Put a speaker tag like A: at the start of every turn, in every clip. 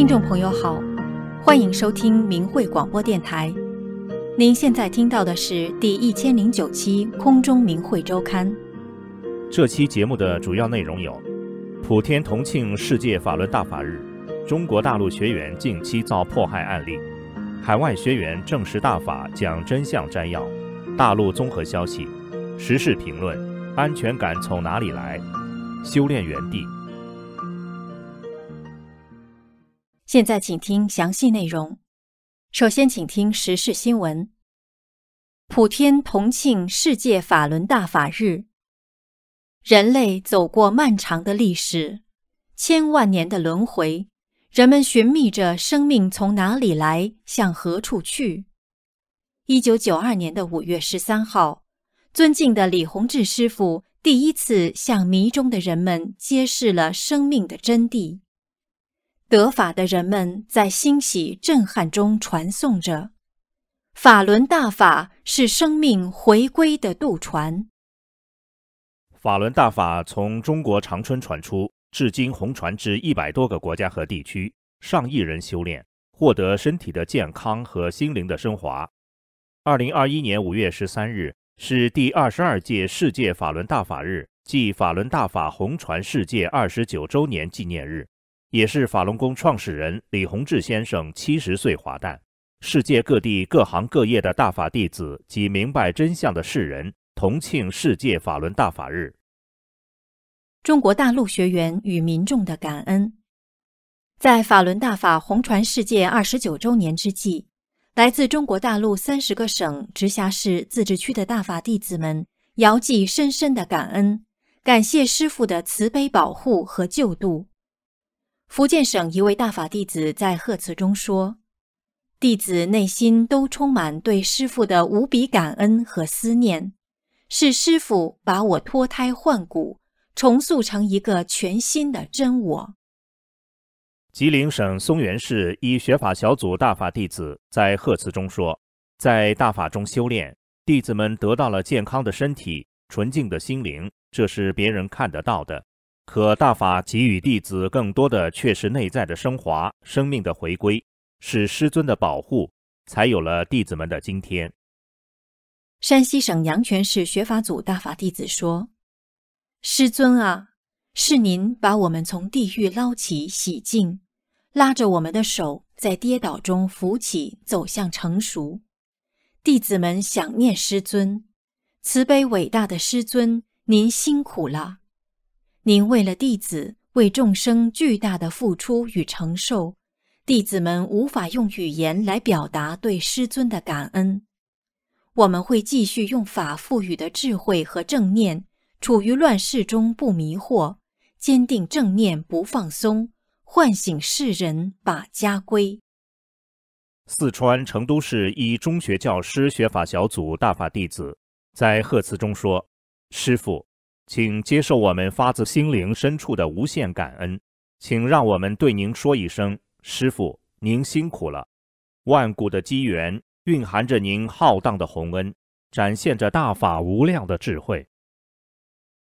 A: 听众朋友好，欢迎收听明慧广播电台。您现在听到的是第一千零九期空中明慧周刊。
B: 这期节目的主要内容有：普天同庆世界法轮大法日；中国大陆学员近期遭迫害案例；海外学员证实大法讲真相摘要；大陆综合消息；时事评论；安全感从哪里来；修炼原地。
A: 现在请听详细内容。首先，请听时事新闻。普天同庆世界法轮大法日。人类走过漫长的历史，千万年的轮回，人们寻觅着生命从哪里来，向何处去。一九九二年的五月十三号，尊敬的李洪志师傅第一次向迷中的人们揭示了生命的真谛。得法的人们在欣喜震撼中传颂着，法轮大法是生命回归的渡船。
B: 法轮大法从中国长春传出，至今红传至一百多个国家和地区，上亿人修炼，获得身体的健康和心灵的升华。二零二一年五月十三日是第二十二届世界法轮大法日，即法轮大法红传世界二十九周年纪念日。也是法轮功创始人李洪志先生七十岁华诞，世界各地各行各业的大法弟子及明白真相的世人同庆世界法轮大法日。
A: 中国大陆学员与民众的感恩，在法轮大法红传世界二十九周年之际，来自中国大陆三十个省、直辖市、自治区的大法弟子们，遥寄深深的感恩，感谢师父的慈悲保护和救度。福建省一位大法弟子在贺词中说：“弟子内心都充满对师父的无比感恩和思念，是师父把我脱胎换骨，重塑成一个全新的真我。”
B: 吉林省松原市一学法小组大法弟子在贺词中说：“在大法中修炼，弟子们得到了健康的身体、纯净的心灵，这是别人看得到的。”可大法给予弟子更多的，却是内在的升华，生命的回归，是师尊的保护，才有了弟子们的今天。
A: 山西省阳泉市学法组大法弟子说：“师尊啊，是您把我们从地狱捞起、洗净，拉着我们的手，在跌倒中扶起，走向成熟。弟子们想念师尊，慈悲伟大的师尊，您辛苦了。”您为了弟子、为众生巨大的付出与承受，弟子们无法用语言来表达对师尊的感恩。我们会继续用法赋予的智慧和正念，处于乱世中不迷惑，坚定正念不放松，唤醒世人把家归。
B: 四川成都市一中学教师学法小组大法弟子在贺词中说：“师傅。”请接受我们发自心灵深处的无限感恩，请让我们对您说一声：“师傅，您辛苦了！”万古的机缘蕴含着您浩荡的宏恩，展现着大法无量的智慧。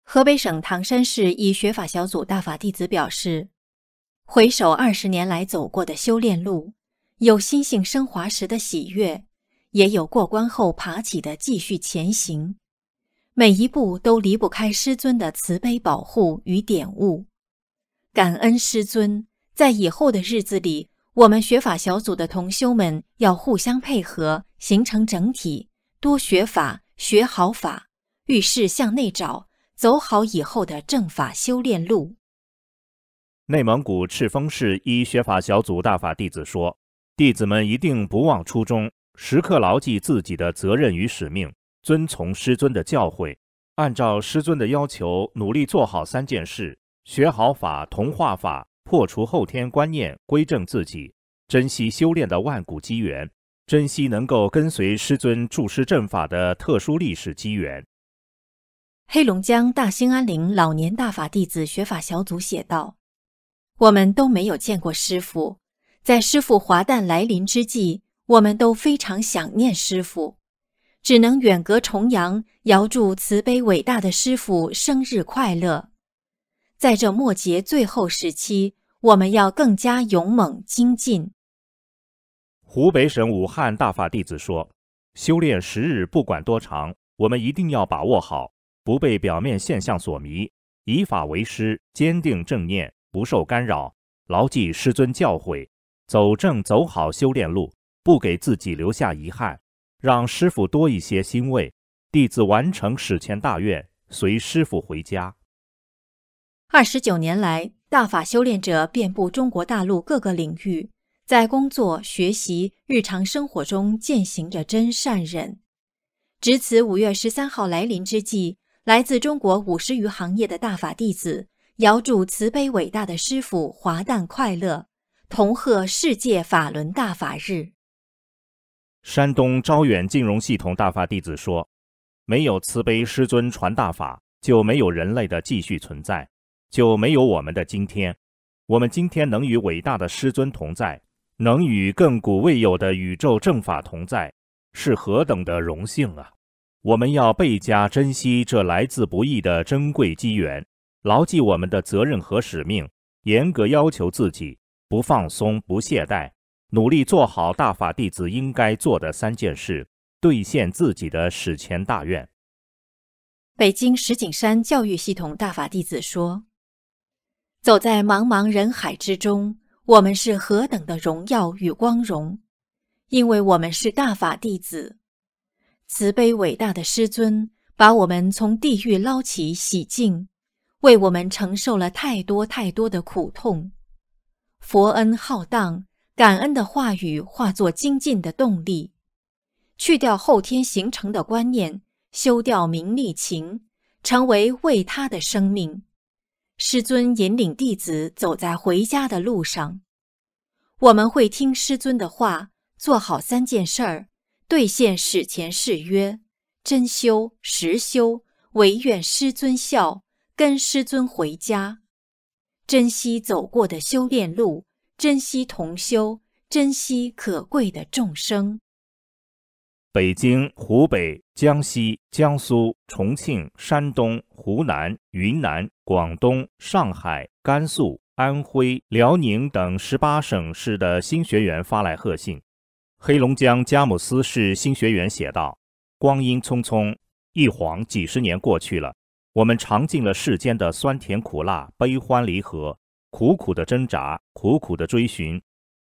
A: 河北省唐山市一学法小组大法弟子表示：“回首二十年来走过的修炼路，有心性升华时的喜悦，也有过关后爬起的继续前行。”每一步都离不开师尊的慈悲保护与点悟，感恩师尊。在以后的日子里，我们学法小组的同修们要互相配合，形成整体，多学法，学好法，遇事向内找，走好以后的正法修炼路。
B: 内蒙古赤峰市一学法小组大法弟子说：“弟子们一定不忘初衷，时刻牢记自己的责任与使命。”遵从师尊的教诲，按照师尊的要求，努力做好三件事：学好法、同化法、破除后天观念、归正自己，珍惜修炼的万古机缘，珍惜能够跟随师尊注师正法的特殊历史机缘。
A: 黑龙江大兴安岭老年大法弟子学法小组写道：“我们都没有见过师傅，在师傅华诞来临之际，我们都非常想念师傅。”只能远隔重洋，遥祝慈悲伟大的师父生日快乐。在这末节最后时期，我们要更加勇猛精进。
B: 湖北省武汉大法弟子说：“修炼十日不管多长，我们一定要把握好，不被表面现象所迷，以法为师，坚定正念，不受干扰，牢记师尊教诲，走正走好修炼路，不给自己留下遗憾。”让师傅多一些欣慰，弟子完成史前大愿，随师傅回家。
A: 二十九年来，大法修炼者遍布中国大陆各个领域，在工作、学习、日常生活中践行着真善忍。值此五月十三号来临之际，来自中国五十余行业的大法弟子，遥祝慈悲伟大的师傅华诞快乐，同贺世界法轮大法日。
B: 山东招远金融系统大法弟子说：“没有慈悲师尊传大法，就没有人类的继续存在，就没有我们的今天。我们今天能与伟大的师尊同在，能与亘古未有的宇宙正法同在，是何等的荣幸啊！我们要倍加珍惜这来之不易的珍贵机缘，牢记我们的责任和使命，严格要求自己，不放松，不懈怠。”努力做好大法弟子应该做的三件事，兑现自己的史前大愿。
A: 北京石景山教育系统大法弟子说：“走在茫茫人海之中，我们是何等的荣耀与光荣，因为我们是大法弟子。慈悲伟大的师尊，把我们从地狱捞起、洗净，为我们承受了太多太多的苦痛。佛恩浩荡。”感恩的话语化作精进的动力，去掉后天形成的观念，修掉名利情，成为为他的生命。师尊引领弟子走在回家的路上，我们会听师尊的话，做好三件事儿，兑现史前誓约，真修实修，唯愿师尊笑，跟师尊回家，珍惜走过的修炼路。珍惜同修，珍惜可贵的众生。
B: 北京、湖北、江西、江苏、重庆、山东、湖南、云南、广东、上海、甘肃、安徽、辽宁等十八省市的新学员发来贺信。黑龙江佳木斯市新学员写道：“光阴匆匆，一晃几十年过去了，我们尝尽了世间的酸甜苦辣、悲欢离合。”苦苦的挣扎，苦苦的追寻，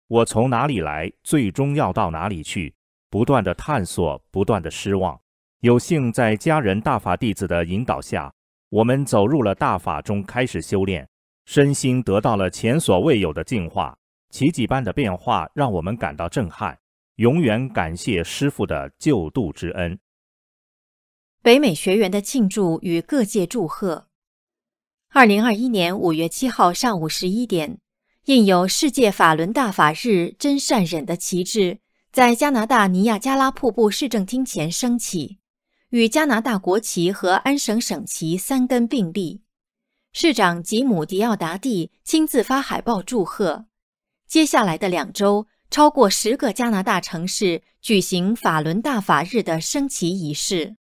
B: 我从哪里来，最终要到哪里去？不断的探索，不断的失望。有幸在家人大法弟子的引导下，我们走入了大法中，开始修炼，身心得到了前所未有的净化，奇迹般的变化让我们感到震撼。永远感谢师父的救度之恩。
A: 北美学员的庆祝与各界祝贺。二零二一年五月七号上午十一点，印有“世界法轮大法日真善忍”的旗帜在加拿大尼亚加拉瀑布市政厅前升起，与加拿大国旗和安省省旗三根并立。市长吉姆·迪奥达蒂亲自发海报祝贺。接下来的两周，超过十个加拿大城市举行法轮大法日的升旗仪式。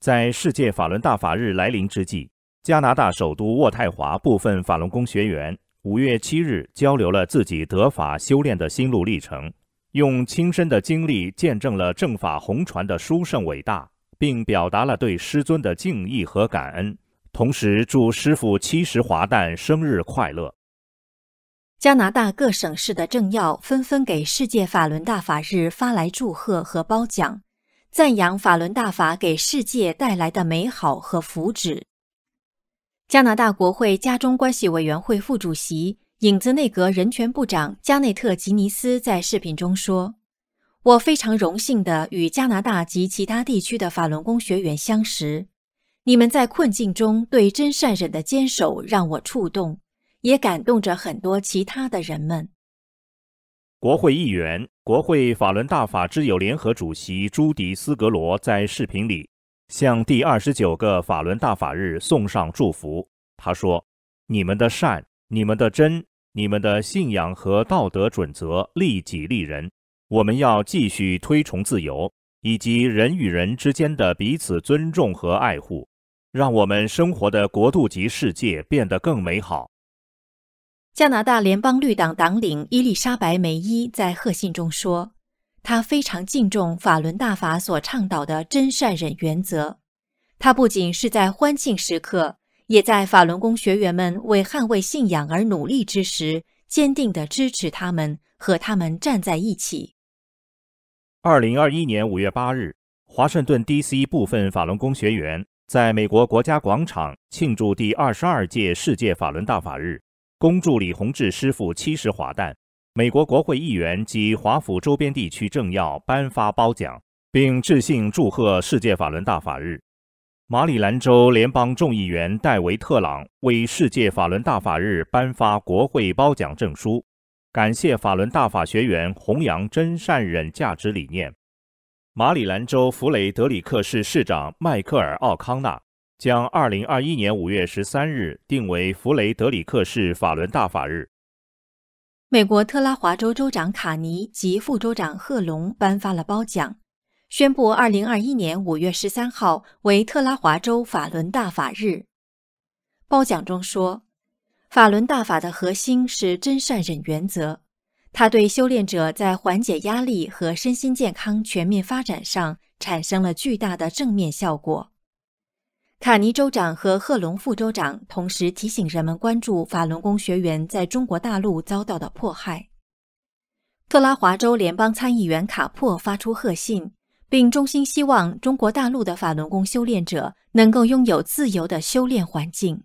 B: 在世界法轮大法日来临之际。加拿大首都渥太华部分法轮功学员五月七日交流了自己得法修炼的心路历程，用亲身的经历见证了正法红传的殊胜伟大，并表达了对师尊的敬意和感恩，同时祝师父七十华诞生日快乐。
A: 加拿大各省市的政要纷纷给世界法轮大法日发来祝贺和褒奖，赞扬法轮大法给世界带来的美好和福祉。加拿大国会加中关系委员会副主席、影子内阁人权部长加内特·吉尼斯在视频中说：“我非常荣幸的与加拿大及其他地区的法轮功学员相识，你们在困境中对真善忍的坚守让我触动，也感动着很多其他的人们。”
B: 国会议员、国会法轮大法之友联合主席朱迪斯·格罗在视频里。向第二十九个法轮大法日送上祝福。他说：“你们的善，你们的真，你们的信仰和道德准则，利己利人。我们要继续推崇自由，以及人与人之间的彼此尊重和爱护，让我们生活的国度及世界变得更美好。”
A: 加拿大联邦绿党党领伊丽莎白·梅伊在贺信中说。他非常敬重法轮大法所倡导的真善忍原则。他不仅是在欢庆时刻，也在法轮功学员们为捍卫信仰而努力之时，坚定地支持他们，和他们站在一起。
B: 二零二一年五月八日，华盛顿 D.C. 部分法轮功学员在美国国家广场庆祝第二十二届世界法轮大法日，恭祝李洪志师傅七十华诞。美国国会议员及华府周边地区政要颁发褒奖，并致信祝贺世界法轮大法日。马里兰州联邦众议员戴维·特朗为世界法轮大法日颁发国会褒奖证书，感谢法轮大法学员弘扬真善忍价值理念。马里兰州弗雷德里克市市长迈克尔·奥康纳将2021年5月13日定为弗雷德里克市法轮大法日。
A: 美国特拉华州州长卡尼及副州长贺龙颁发了褒奖，宣布二零二一年五月十三号为特拉华州法轮大法日。褒奖中说，法轮大法的核心是真善忍原则，它对修炼者在缓解压力和身心健康全面发展上产生了巨大的正面效果。卡尼州长和贺龙副州长同时提醒人们关注法轮功学员在中国大陆遭到的迫害。特拉华州联邦参议员卡珀发出贺信，并衷心希望中国大陆的法轮功修炼者能够拥有自由的修炼环境。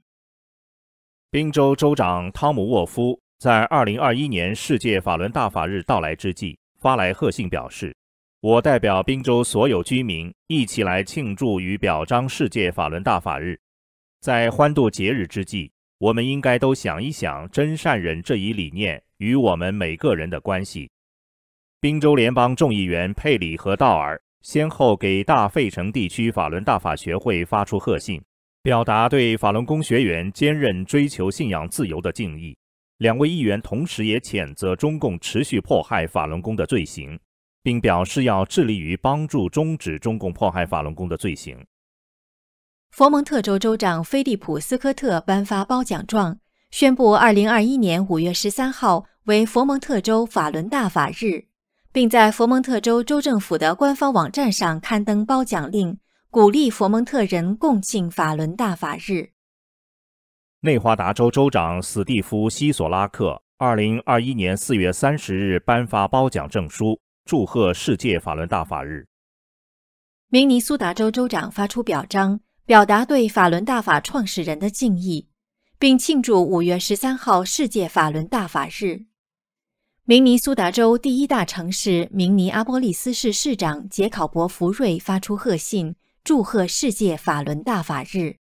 B: 宾州州长汤姆沃夫在2021年世界法轮大法日到来之际发来贺信，表示。我代表滨州所有居民一起来庆祝与表彰世界法轮大法日。在欢度节日之际，我们应该都想一想“真善人”这一理念与我们每个人的关系。滨州联邦众议员佩里和道尔先后给大费城地区法轮大法学会发出贺信，表达对法轮功学员坚韧追求信仰自由的敬意。两位议员同时也谴责中共持续迫害法轮功的罪行。并表示要致力于帮助终止中共迫害法轮功的罪行。
A: 佛蒙特州州长菲利普斯科特颁发褒奖状，宣布二零二一年五月十三号为佛蒙特州法轮大法日，并在佛蒙特州州政府的官方网站上刊登褒奖令，鼓励佛蒙特人共庆法轮大法日。
B: 内华达州州长史蒂夫西索拉克二零二一年四月三十日颁发褒奖证书。祝贺世界法轮大法日。
A: 明尼苏达州州长发出表彰，表达对法轮大法创始人的敬意，并庆祝五月十三号世界法轮大法日。明尼苏达州第一大城市明尼阿波利斯市市长杰考伯福瑞发出贺信，祝贺世界法轮大法日。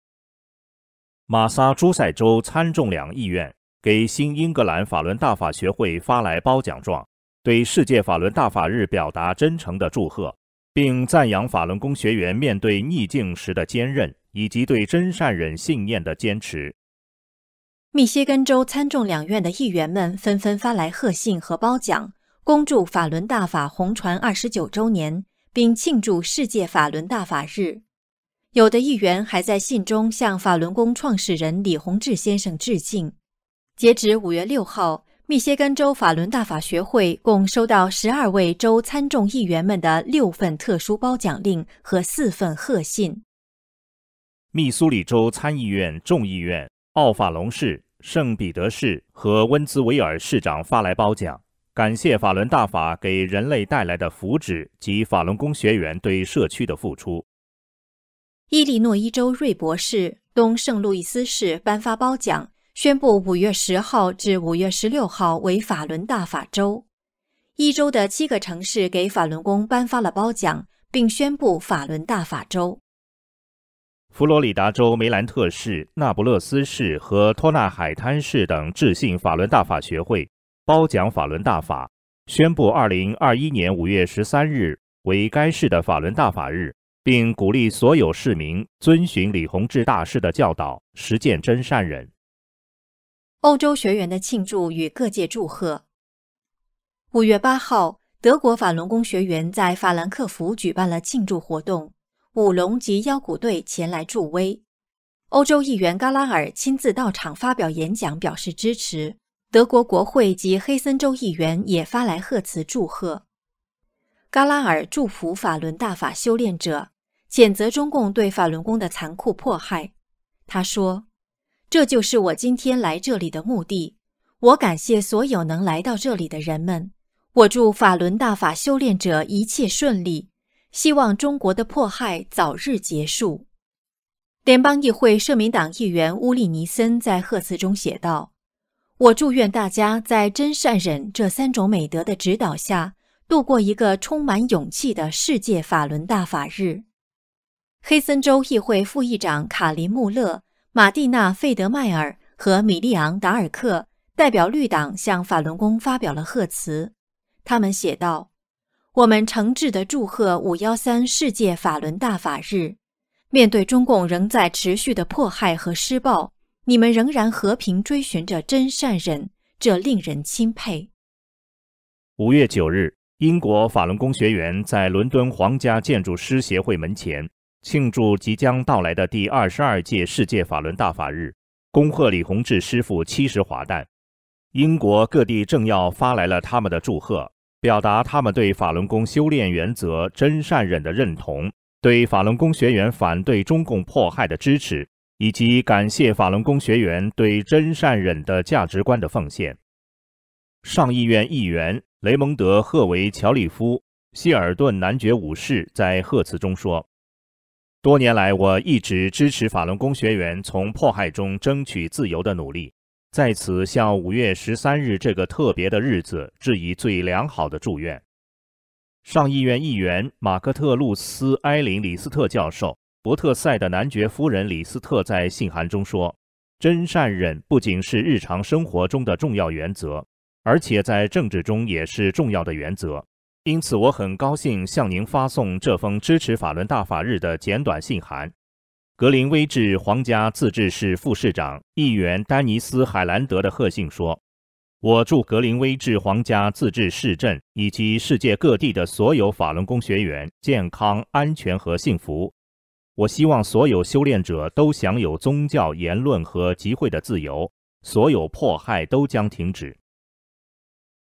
B: 马萨诸塞州参众两议院给新英格兰法轮大法学会发来褒奖状。对世界法轮大法日表达真诚的祝贺，并赞扬法轮功学员面对逆境时的坚韧以及对真善忍信念的坚持。
A: 密歇根州参众两院的议员们纷纷发来贺信和褒奖，恭祝法轮大法红传二十九周年，并庆祝世界法轮大法日。有的议员还在信中向法轮功创始人李洪志先生致敬。截止五月六号。密歇根州法伦大法学会共收到十二位州参众议员们的六份特殊褒奖令和四份贺信。
B: 密苏里州参议院、众议院、奥法隆市、圣彼得市和温兹维尔市长发来褒奖，感谢法伦大法给人类带来的福祉及法轮功学员对社区的付出。
A: 伊利诺伊州瑞博士、东圣路易斯市颁发褒奖。宣布五月十号至五月十六号为法轮大法周，一周的七个城市给法轮功颁发了褒奖，并宣布法轮大法周。
B: 佛罗里达州梅兰特市、那不勒斯市和托纳海滩市等智信法轮大法学会，褒奖法轮大法，宣布二零二一年五月十三日为该市的法轮大法日，并鼓励所有市民遵循李洪志大师的教导，实践真善人。
A: 欧洲学员的庆祝与各界祝贺。五月八号，德国法轮功学员在法兰克福举办了庆祝活动，舞龙及腰鼓队前来助威。欧洲议员嘎拉尔亲自到场发表演讲，表示支持。德国国会及黑森州议员也发来贺词祝贺。嘎拉尔祝福法轮大法修炼者，谴责中共对法轮功的残酷迫害。他说。这就是我今天来这里的目的。我感谢所有能来到这里的人们。我祝法轮大法修炼者一切顺利，希望中国的迫害早日结束。联邦议会社民党议员乌利尼森在贺词中写道：“我祝愿大家在真、善、忍这三种美德的指导下，度过一个充满勇气的世界法轮大法日。”黑森州议会副议长卡林穆勒。玛蒂娜·费德迈尔和米利昂·达尔克代表绿党向法轮功发表了贺词。他们写道：“我们诚挚的祝贺‘五幺三’世界法轮大法日。面对中共仍在持续的迫害和施暴，你们仍然和平追寻着真善忍，这令人钦佩。”
B: 五月九日，英国法轮功学员在伦敦皇家建筑师协会门前。庆祝即将到来的第二十二届世界法轮大法日，恭贺李洪志师傅七十华诞。英国各地政要发来了他们的祝贺，表达他们对法轮功修炼原则“真善忍”的认同，对法轮功学员反对中共迫害的支持，以及感谢法轮功学员对“真善忍”的价值观的奉献。上议院议员雷蒙德·赫维·乔利夫·希尔顿男爵五世在贺词中说。多年来，我一直支持法轮功学员从迫害中争取自由的努力。在此，向五月十三日这个特别的日子致以最良好的祝愿。上议院议员马克特·路斯·埃林·李斯特教授、伯特赛的男爵夫人李斯特在信函中说：“真善忍不仅是日常生活中的重要原则，而且在政治中也是重要的原则。”因此，我很高兴向您发送这封支持法轮大法日的简短信函。格林威治皇家自治市副市长议员丹尼斯·海兰德的贺信说：“我祝格林威治皇家自治市镇以及世界各地的所有法轮功学员健康、安全和幸福。我希望所有修炼者都享有宗教言论和集会的自由，所有迫害都将停止。”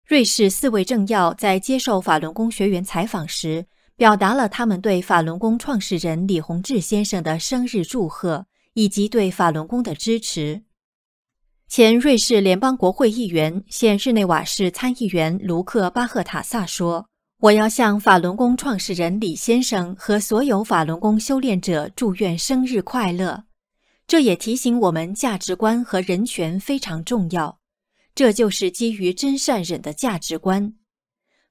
A: 瑞士四位政要在接受法轮功学员采访时，表达了他们对法轮功创始人李洪志先生的生日祝贺以及对法轮功的支持。前瑞士联邦国会议员、现日内瓦市参议员卢克·巴赫塔萨说：“我要向法轮功创始人李先生和所有法轮功修炼者祝愿生日快乐。”这也提醒我们，价值观和人权非常重要。这就是基于真善忍的价值观。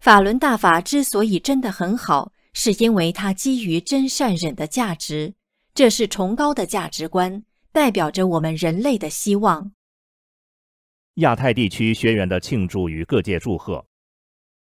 A: 法轮大法之所以真的很好，是因为它基于真善忍的价值，这是崇高的价值观，代表着我们人类的希望。
B: 亚太地区学员的庆祝与各界祝贺。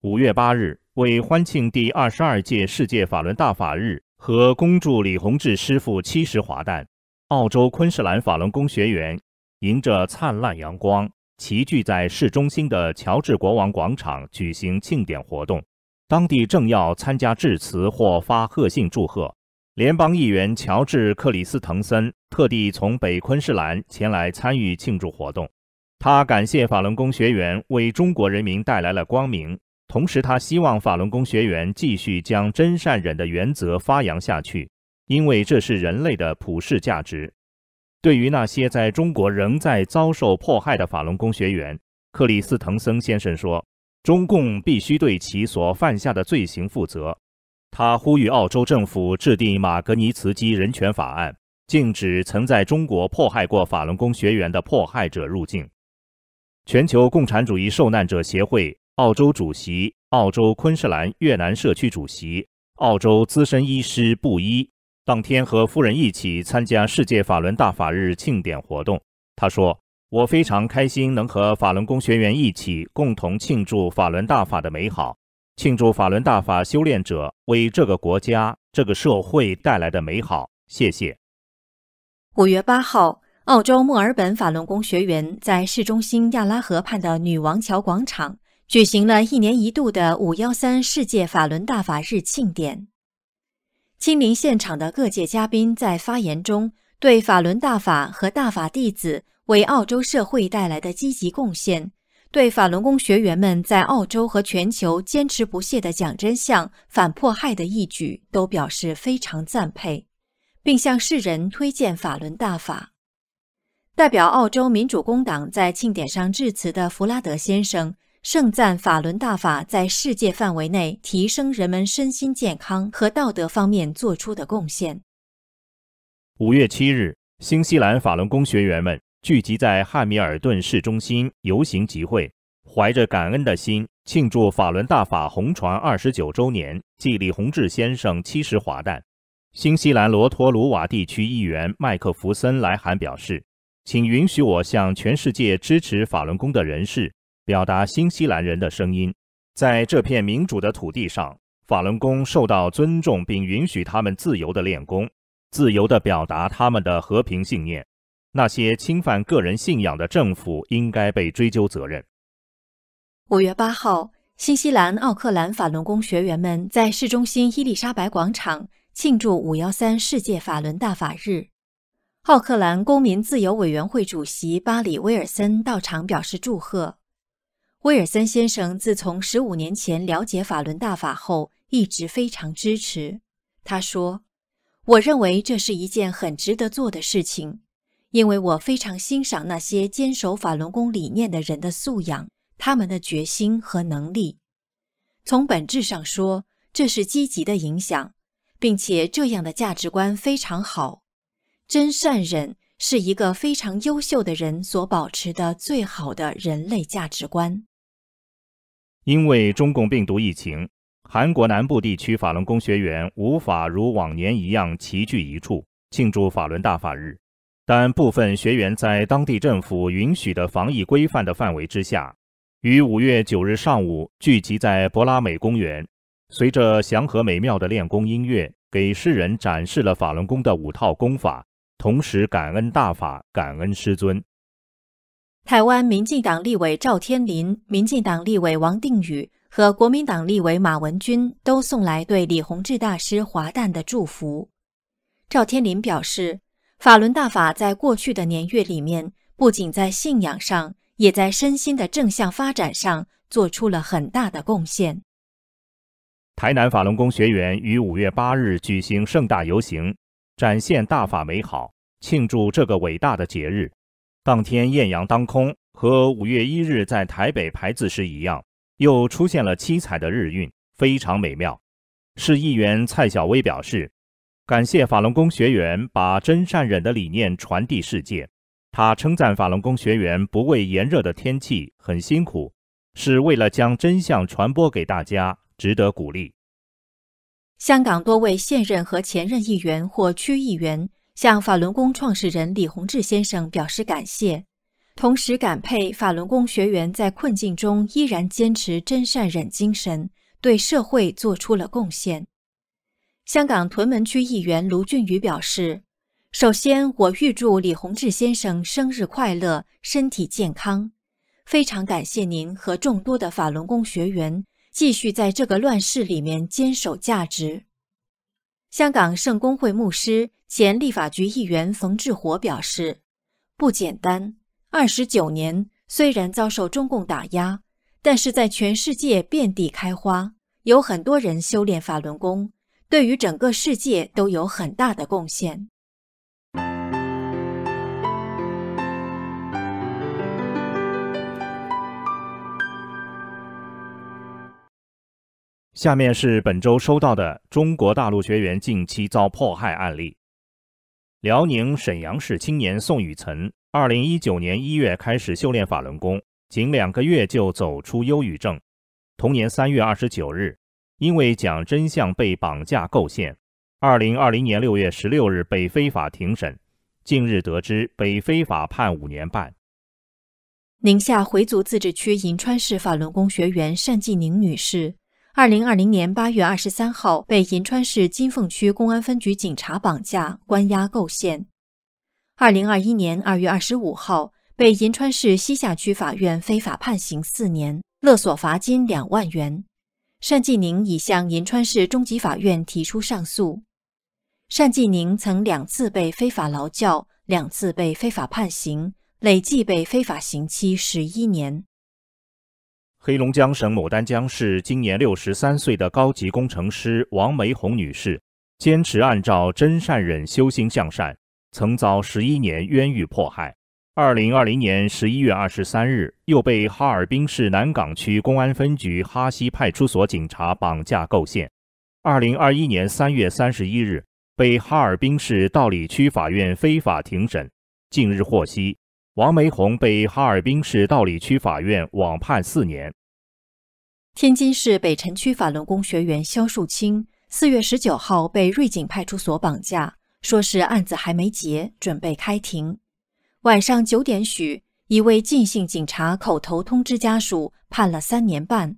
B: 五月八日，为欢庆第二十二届世界法轮大法日和恭祝李洪志师父七十华诞，澳洲昆士兰法轮功学员迎着灿烂阳光。齐聚在市中心的乔治国王广场举行庆典活动，当地政要参加致辞或发贺信祝贺。联邦议员乔治·克里斯滕森特地从北昆士兰前来参与庆祝活动。他感谢法轮功学员为中国人民带来了光明，同时他希望法轮功学员继续将真善忍的原则发扬下去，因为这是人类的普世价值。对于那些在中国仍在遭受迫害的法轮功学员，克里斯滕森先生说：“中共必须对其所犯下的罪行负责。”他呼吁澳洲政府制定马格尼茨基人权法案，禁止曾在中国迫害过法轮功学员的迫害者入境。全球共产主义受难者协会澳洲主席、澳洲昆士兰越南社区主席、澳洲资深医师布伊。当天和夫人一起参加世界法轮大法日庆典活动，他说：“我非常开心能和法轮功学员一起共同庆祝法轮大法的美好，庆祝法轮大法修炼者为这个国家、这个社会带来的美好。”谢谢。
A: 五月八号，澳洲墨尔本法轮功学员在市中心亚拉河畔的女王桥广场举行了一年一度的“五幺三”世界法轮大法日庆典。亲临现场的各界嘉宾在发言中，对法轮大法和大法弟子为澳洲社会带来的积极贡献，对法轮功学员们在澳洲和全球坚持不懈的讲真相、反迫害的义举，都表示非常赞佩，并向世人推荐法轮大法。代表澳洲民主工党在庆典上致辞的弗拉德先生。盛赞法轮大法在世界范围内提升人们身心健康和道德方面做出的贡献。
B: 五月七日，新西兰法轮功学员们聚集在汉密尔顿市中心游行集会，怀着感恩的心庆祝法轮大法红传二十九周年暨李洪志先生七十华诞。新西兰罗托鲁瓦地区议员麦克弗森来函表示：“请允许我向全世界支持法轮功的人士。”表达新西兰人的声音，在这片民主的土地上，法轮功受到尊重，并允许他们自由的练功，自由的表达他们的和平信念。那些侵犯个人信仰的政府应该被追究责任。
A: 五月八号，新西兰奥克兰法轮功学员们在市中心伊丽莎白广场庆祝“五幺三”世界法轮大法日。奥克兰公民自由委员会主席巴里·威尔森到场表示祝贺。威尔森先生自从十五年前了解法轮大法后，一直非常支持。他说：“我认为这是一件很值得做的事情，因为我非常欣赏那些坚守法轮功理念的人的素养、他们的决心和能力。从本质上说，这是积极的影响，并且这样的价值观非常好。真善忍是一个非常优秀的人所保持的最好的人类价值观。”
B: 因为中共病毒疫情，韩国南部地区法轮功学员无法如往年一样齐聚一处庆祝法轮大法日，但部分学员在当地政府允许的防疫规范的范围之下，于五月九日上午聚集在柏拉美公园，随着祥和美妙的练功音乐，给世人展示了法轮功的五套功法，同时感恩大法，感恩师尊。
A: 台湾民进党立委赵天麟、民进党立委王定宇和国民党立委马文君都送来对李洪志大师华诞的祝福。赵天麟表示，法轮大法在过去的年月里面，不仅在信仰上，也在身心的正向发展上做出了很大的贡献。
B: 台南法轮功学员于五月八日举行盛大游行，展现大法美好，庆祝这个伟大的节日。当天艳阳当空，和五月一日在台北排字时一样，又出现了七彩的日晕，非常美妙。市议员蔡晓薇表示，感谢法轮功学员把真善忍的理念传递世界。他称赞法轮功学员不畏炎热的天气，很辛苦，是为了将真相传播给大家，值得鼓励。
A: 香港多位现任和前任议员或区议员。向法轮功创始人李洪志先生表示感谢，同时感佩法轮功学员在困境中依然坚持真善忍精神，对社会做出了贡献。香港屯门区议员卢俊宇表示：“首先，我预祝李洪志先生生日快乐，身体健康。非常感谢您和众多的法轮功学员继续在这个乱世里面坚守价值。”香港圣公会牧师。前立法局议员冯志火表示：“不简单。二十九年虽然遭受中共打压，但是在全世界遍地开花，有很多人修炼法轮功，对于整个世界都有很大的贡献。”
B: 下面是本周收到的中国大陆学员近期遭迫害案例。辽宁沈阳市青年宋雨岑，二零一九年一月开始修炼法轮功，仅两个月就走出忧郁症。同年三月二十九日，因为讲真相被绑架构陷。二零二零年六月十六日被非法庭审，近日得知被非法判五年半。
A: 宁夏回族自治区银川市法轮功学员单继宁女士。二零二零年八月二十三号，被银川市金凤区公安分局警察绑架、关押、构陷。二零二一年二月二十五号，被银川市西夏区法院非法判刑四年，勒索罚金两万元。单继宁已向银川市中级法院提出上诉。单继宁曾两次被非法劳教，两次被非法判刑，累计被非法刑期十一年。
B: 黑龙江省牡丹江市今年六十三岁的高级工程师王梅红女士，坚持按照真善忍修心向善，曾遭十一年冤狱迫害。二零二零年十一月二十三日，又被哈尔滨市南岗区公安分局哈西派出所警察绑架构陷。二零二一年三月三十一日，被哈尔滨市道里区法院非法庭审。近日获悉。王梅红被哈尔滨市道里区法院网判四年。
A: 天津市北辰区法轮功学员肖树清，四月十九号被瑞景派出所绑架，说是案子还没结，准备开庭。晚上九点许，一位尽兴警察口头通知家属，判了三年半。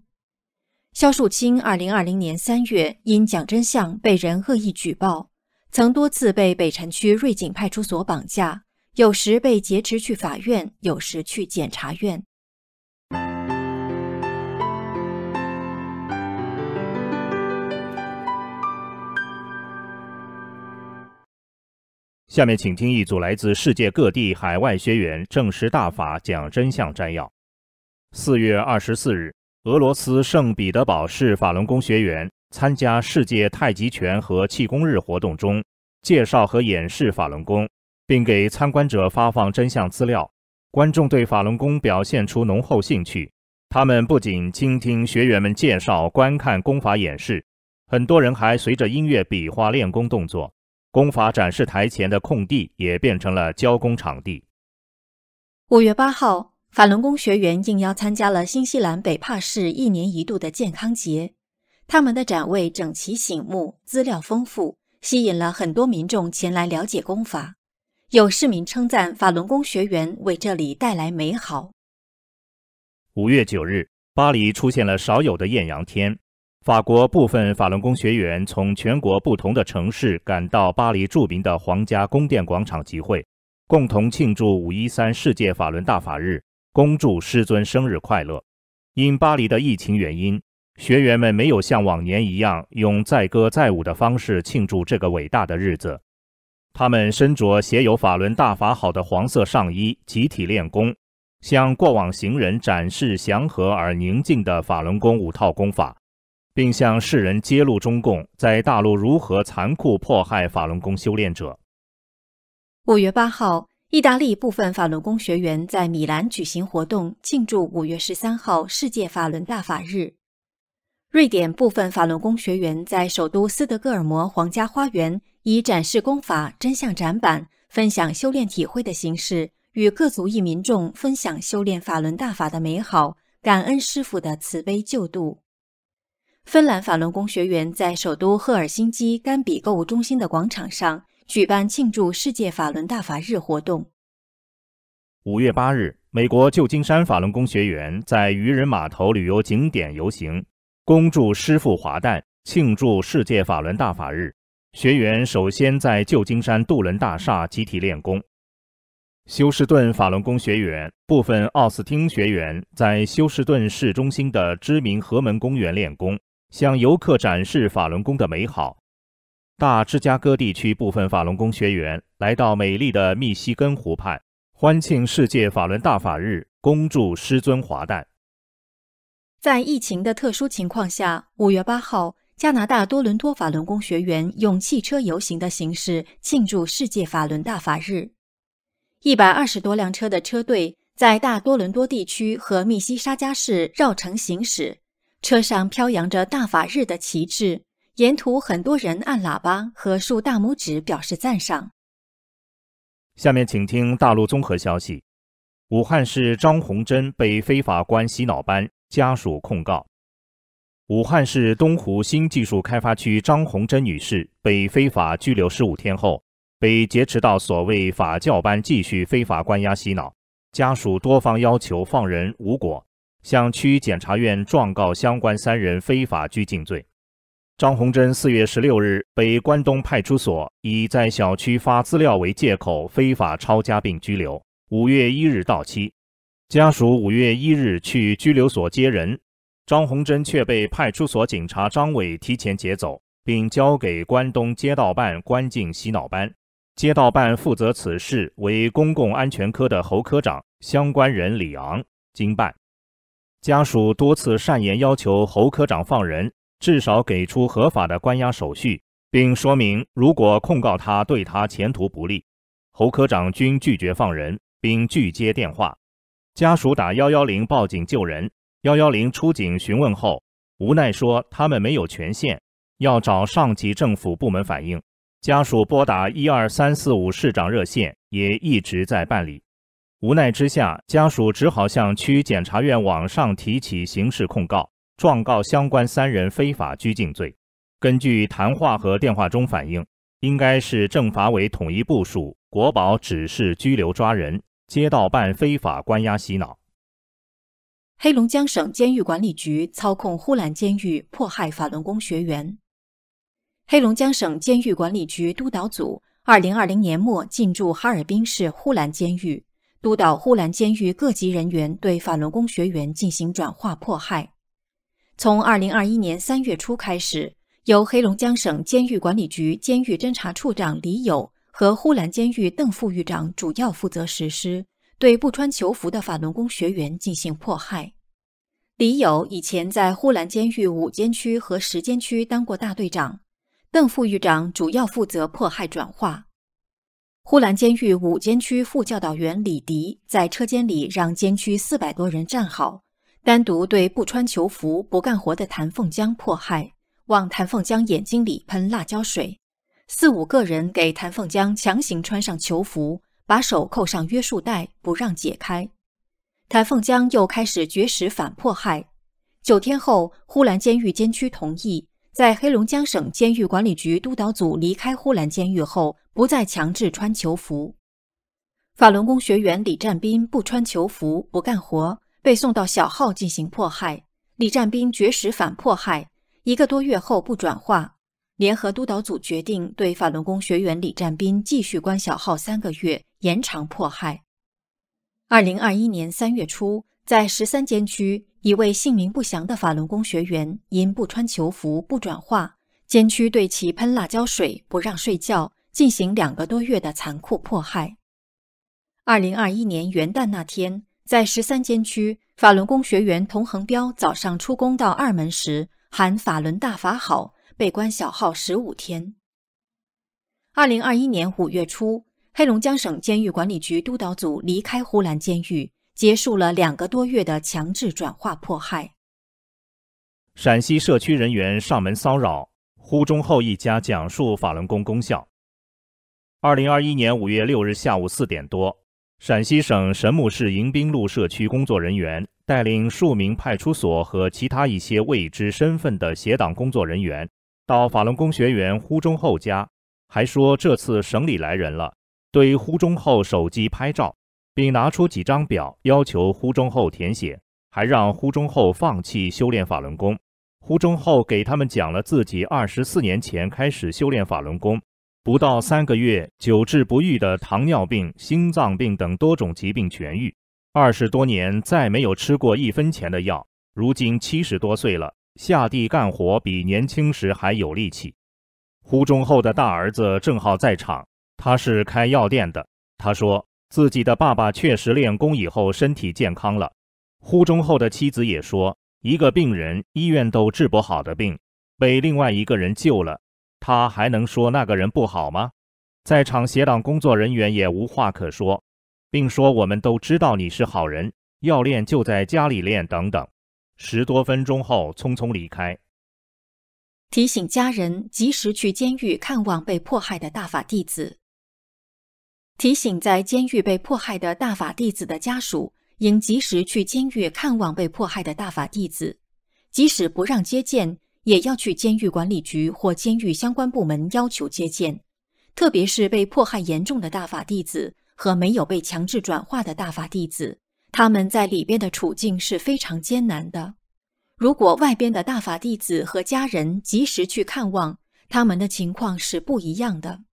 A: 肖树清二零二零年三月因讲真相被人恶意举报，曾多次被北辰区瑞景派出所绑架。有时被劫持去法院，有时去检察院。
B: 下面请听一组来自世界各地海外学员证实大法讲真相摘要。四月二十四日，俄罗斯圣彼得堡市法轮功学员参加世界太极拳和气功日活动中，介绍和演示法轮功。并给参观者发放真相资料，观众对法轮功表现出浓厚兴趣。他们不仅倾听学员们介绍、观看功法演示，很多人还随着音乐比划练功动作。功法展示台前的空地也变成了教功场地。
A: 五月八号，法轮功学员应邀参加了新西兰北帕市一年一度的健康节，他们的展位整齐醒目，资料丰富，吸引了很多民众前来了解功法。有市民称赞法轮功学员为这里带来美好。
B: 五月九日，巴黎出现了少有的艳阳天。法国部分法轮功学员从全国不同的城市赶到巴黎著名的皇家宫殿广场集会，共同庆祝五一三世界法轮大法日，恭祝师尊生日快乐。因巴黎的疫情原因，学员们没有像往年一样用载歌载舞的方式庆祝这个伟大的日子。他们身着写有“法轮大法好”的黄色上衣，集体练功，向过往行人展示祥和而宁静的法轮功五套功法，并向世人揭露中共在大陆如何残酷迫害法轮功修炼者。
A: 五月八号，意大利部分法轮功学员在米兰举行活动，庆祝五月十三号世界法轮大法日。瑞典部分法轮功学员在首都斯德哥尔摩皇家花园以展示功法真相展板、分享修炼体会的形式，与各族裔民众分享修炼法轮大法的美好，感恩师傅的慈悲救度。芬兰法轮功学员在首都赫尔辛基甘比购物中心的广场上举办庆祝世界法轮大法日活动。
B: 五月八日，美国旧金山法轮功学员在渔人码头旅游景点游行。恭祝师父华诞，庆祝世界法轮大法日。学员首先在旧金山杜轮大厦集体练功。休斯顿法轮功学员部分，奥斯汀学员在休斯顿市中心的知名河门公园练功，向游客展示法轮功的美好。大芝加哥地区部分法轮功学员来到美丽的密西根湖畔，欢庆世界法轮大法日，恭祝师尊华诞。
A: 在疫情的特殊情况下，五月八号，加拿大多伦多法轮功学员用汽车游行的形式庆祝世界法轮大法日。一百二十多辆车的车队在大多伦多地区和密西沙加市绕城行驶，车上飘扬着大法日的旗帜。沿途很多人按喇叭和竖大拇指表示赞赏。
B: 下面请听大陆综合消息：武汉市张洪珍被非法官洗脑班。家属控告：武汉市东湖新技术开发区张红珍女士被非法拘留十五天后，被劫持到所谓“法教班”继续非法关押洗脑。家属多方要求放人无果，向区检察院状告相关三人非法拘禁罪。张红珍四月十六日被关东派出所以在小区发资料为借口非法抄家并拘留，五月一日到期。家属五月一日去拘留所接人，张红珍却被派出所警察张伟提前劫走，并交给关东街道办关进洗脑班。街道办负责此事为公共安全科的侯科长，相关人李昂经办。家属多次善言要求侯科长放人，至少给出合法的关押手续，并说明如果控告他对他前途不利，侯科长均拒绝放人，并拒接电话。家属打幺幺零报警救人，幺幺零出警询问后，无奈说他们没有权限，要找上级政府部门反映。家属拨打一二三四五市长热线，也一直在办理。无奈之下，家属只好向区检察院网上提起刑事控告，状告相关三人非法拘禁罪。根据谈话和电话中反映，应该是政法委统一部署，国保只是拘留抓人。街道办非法关押洗脑。
A: 黑龙江省监狱管理局操控呼兰监狱迫害法轮功学员。黑龙江省监狱管理局督导组二零二零年末进驻哈尔滨市呼兰监狱，督导呼兰监狱各级人员对法轮功学员进行转化迫害。从二零二一年三月初开始，由黑龙江省监狱管理局监狱侦查处长李友。和呼兰监狱邓副狱长主要负责实施对不穿囚服的法轮功学员进行迫害。李友以前在呼兰监狱五监区和十监区当过大队长，邓副狱长主要负责迫害转化。呼兰监狱五监区副教导员李迪在车间里让监区四百多人站好，单独对不穿囚服、不干活的谭凤江迫害，往谭凤江眼睛里喷辣椒水。四五个人给谭凤江强行穿上囚服，把手扣上约束带，不让解开。谭凤江又开始绝食反迫害。九天后，呼兰监狱监区同意，在黑龙江省监狱管理局督导组离开呼兰监狱后，不再强制穿囚服。法轮功学员李占斌不穿囚服不干活，被送到小号进行迫害。李占斌绝食反迫害，一个多月后不转化。联合督导组决定对法轮功学员李占斌继续关小号三个月，延长迫害。二零二一年三月初，在十三监区，一位姓名不详的法轮功学员因不穿囚服、不转化，监区对其喷辣椒水、不让睡觉，进行两个多月的残酷迫害。二零二一年元旦那天，在十三监区，法轮功学员童恒彪早上出宫到二门时喊“法轮大法好”。被关小号十五天。二零二一年五月初，黑龙江省监狱管理局督导组离开呼兰监狱，结束了两个多月的强制转化迫害。
B: 陕西社区人员上门骚扰呼忠厚一家，讲述法轮功功效。二零二一年五月六日下午四点多，陕西省神木市迎宾路社区工作人员带领数名派出所和其他一些未知身份的协党工作人员。到法轮功学员呼忠厚家，还说这次省里来人了，对呼忠厚手机拍照，并拿出几张表要求呼忠厚填写，还让呼忠厚放弃修炼法轮功。呼忠厚给他们讲了自己二十四年前开始修炼法轮功，不到三个月，久治不愈的糖尿病、心脏病等多种疾病痊愈，二十多年再没有吃过一分钱的药，如今七十多岁了。下地干活比年轻时还有力气。胡忠厚的大儿子正好在场，他是开药店的。他说自己的爸爸确实练功以后身体健康了。胡忠厚的妻子也说，一个病人医院都治不好的病被另外一个人救了，他还能说那个人不好吗？在场协党工作人员也无话可说，并说我们都知道你是好人，要练就在家里练等等。十多分钟后，匆匆离开，
A: 提醒家人及时去监狱看望被迫害的大法弟子。提醒在监狱被迫害的大法弟子的家属，应及时去监狱看望被迫害的大法弟子，即使不让接见，也要去监狱管理局或监狱相关部门要求接见，特别是被迫害严重的大法弟子和没有被强制转化的大法弟子。他们在里边的处境是非常艰难的。如果外边的大法弟子和家人及时去看望他们的情况是不一样的。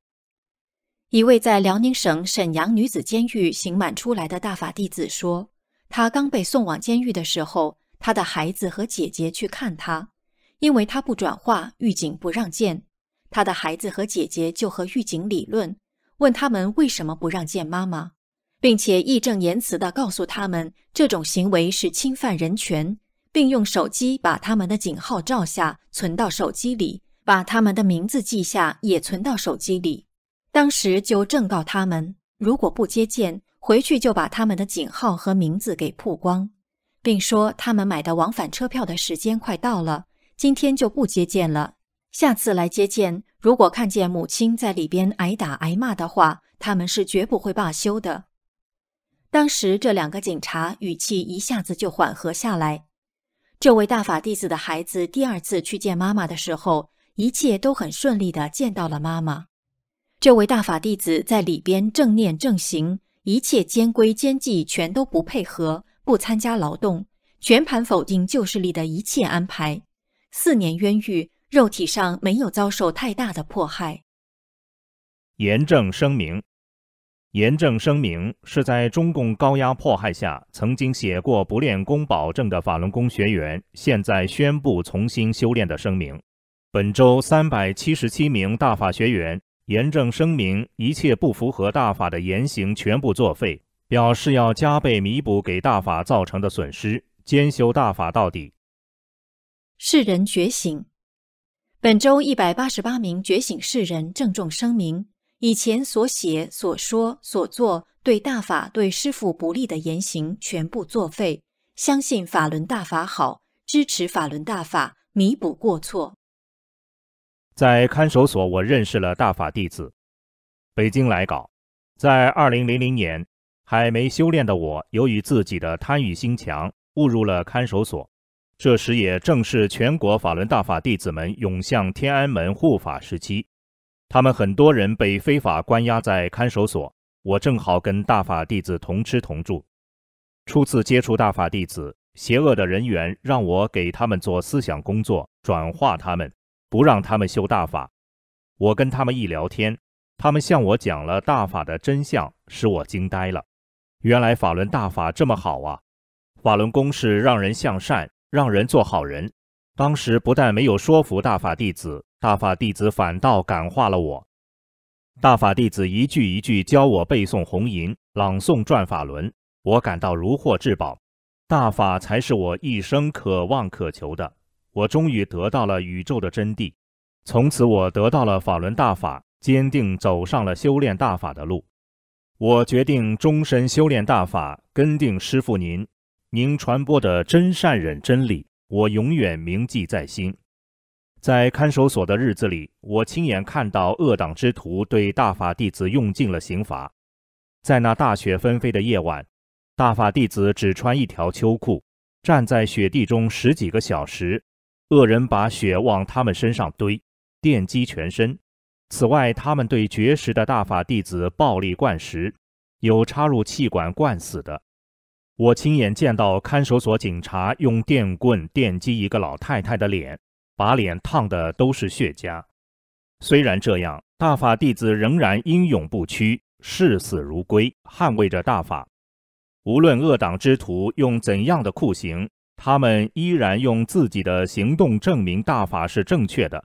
A: 一位在辽宁省沈阳女子监狱刑满出来的大法弟子说：“他刚被送往监狱的时候，他的孩子和姐姐去看他，因为他不转化，狱警不让见。他的孩子和姐姐就和狱警理论，问他们为什么不让见妈妈。”并且义正言辞地告诉他们，这种行为是侵犯人权，并用手机把他们的警号照下存到手机里，把他们的名字记下也存到手机里。当时就正告他们，如果不接见，回去就把他们的警号和名字给曝光，并说他们买的往返车票的时间快到了，今天就不接见了。下次来接见，如果看见母亲在里边挨打挨骂的话，他们是绝不会罢休的。当时，这两个警察语气一下子就缓和下来。这位大法弟子的孩子第二次去见妈妈的时候，一切都很顺利的见到了妈妈。这位大法弟子在里边正念正行，一切监规监纪全都不配合，不参加劳动，全盘否定旧势力的一切安排。四年冤狱，肉体上没有遭受太大的迫害。
B: 严正声明。严正声明是在中共高压迫害下，曾经写过不练功保证的法轮功学员，现在宣布重新修炼的声明。本周三百七十七名大法学员严正声明，一切不符合大法的言行全部作废，表示要加倍弥补给大法造成的损失，兼修大法到底。
A: 世人觉醒，本周一百八十八名觉醒世人郑重声明。以前所写所说所做对大法对师父不利的言行全部作废，相信法轮大法好，支持法轮大法，弥补过错。
B: 在看守所，我认识了大法弟子，北京来稿。在二零零零年还没修炼的我，由于自己的贪欲心强，误入了看守所。这时也正是全国法轮大法弟子们涌向天安门护法时期。他们很多人被非法关押在看守所，我正好跟大法弟子同吃同住。初次接触大法弟子，邪恶的人员让我给他们做思想工作，转化他们，不让他们修大法。我跟他们一聊天，他们向我讲了大法的真相，使我惊呆了。原来法轮大法这么好啊！法轮功是让人向善，让人做好人。当时不但没有说服大法弟子。大法弟子反倒感化了我。大法弟子一句一句教我背诵《红银》，朗诵《转法轮》，我感到如获至宝。大法才是我一生渴望渴求的，我终于得到了宇宙的真谛。从此，我得到了法轮大法，坚定走上了修炼大法的路。我决定终身修炼大法，跟定师傅您，您传播的真善忍真理，我永远铭记在心。在看守所的日子里，我亲眼看到恶党之徒对大法弟子用尽了刑罚。在那大雪纷飞的夜晚，大法弟子只穿一条秋裤，站在雪地中十几个小时。恶人把雪往他们身上堆，电击全身。此外，他们对绝食的大法弟子暴力灌食，有插入气管灌死的。我亲眼见到看守所警察用电棍电击一个老太太的脸。把脸烫的都是血痂，虽然这样，大法弟子仍然英勇不屈，视死如归，捍卫着大法。无论恶党之徒用怎样的酷刑，他们依然用自己的行动证明大法是正确的。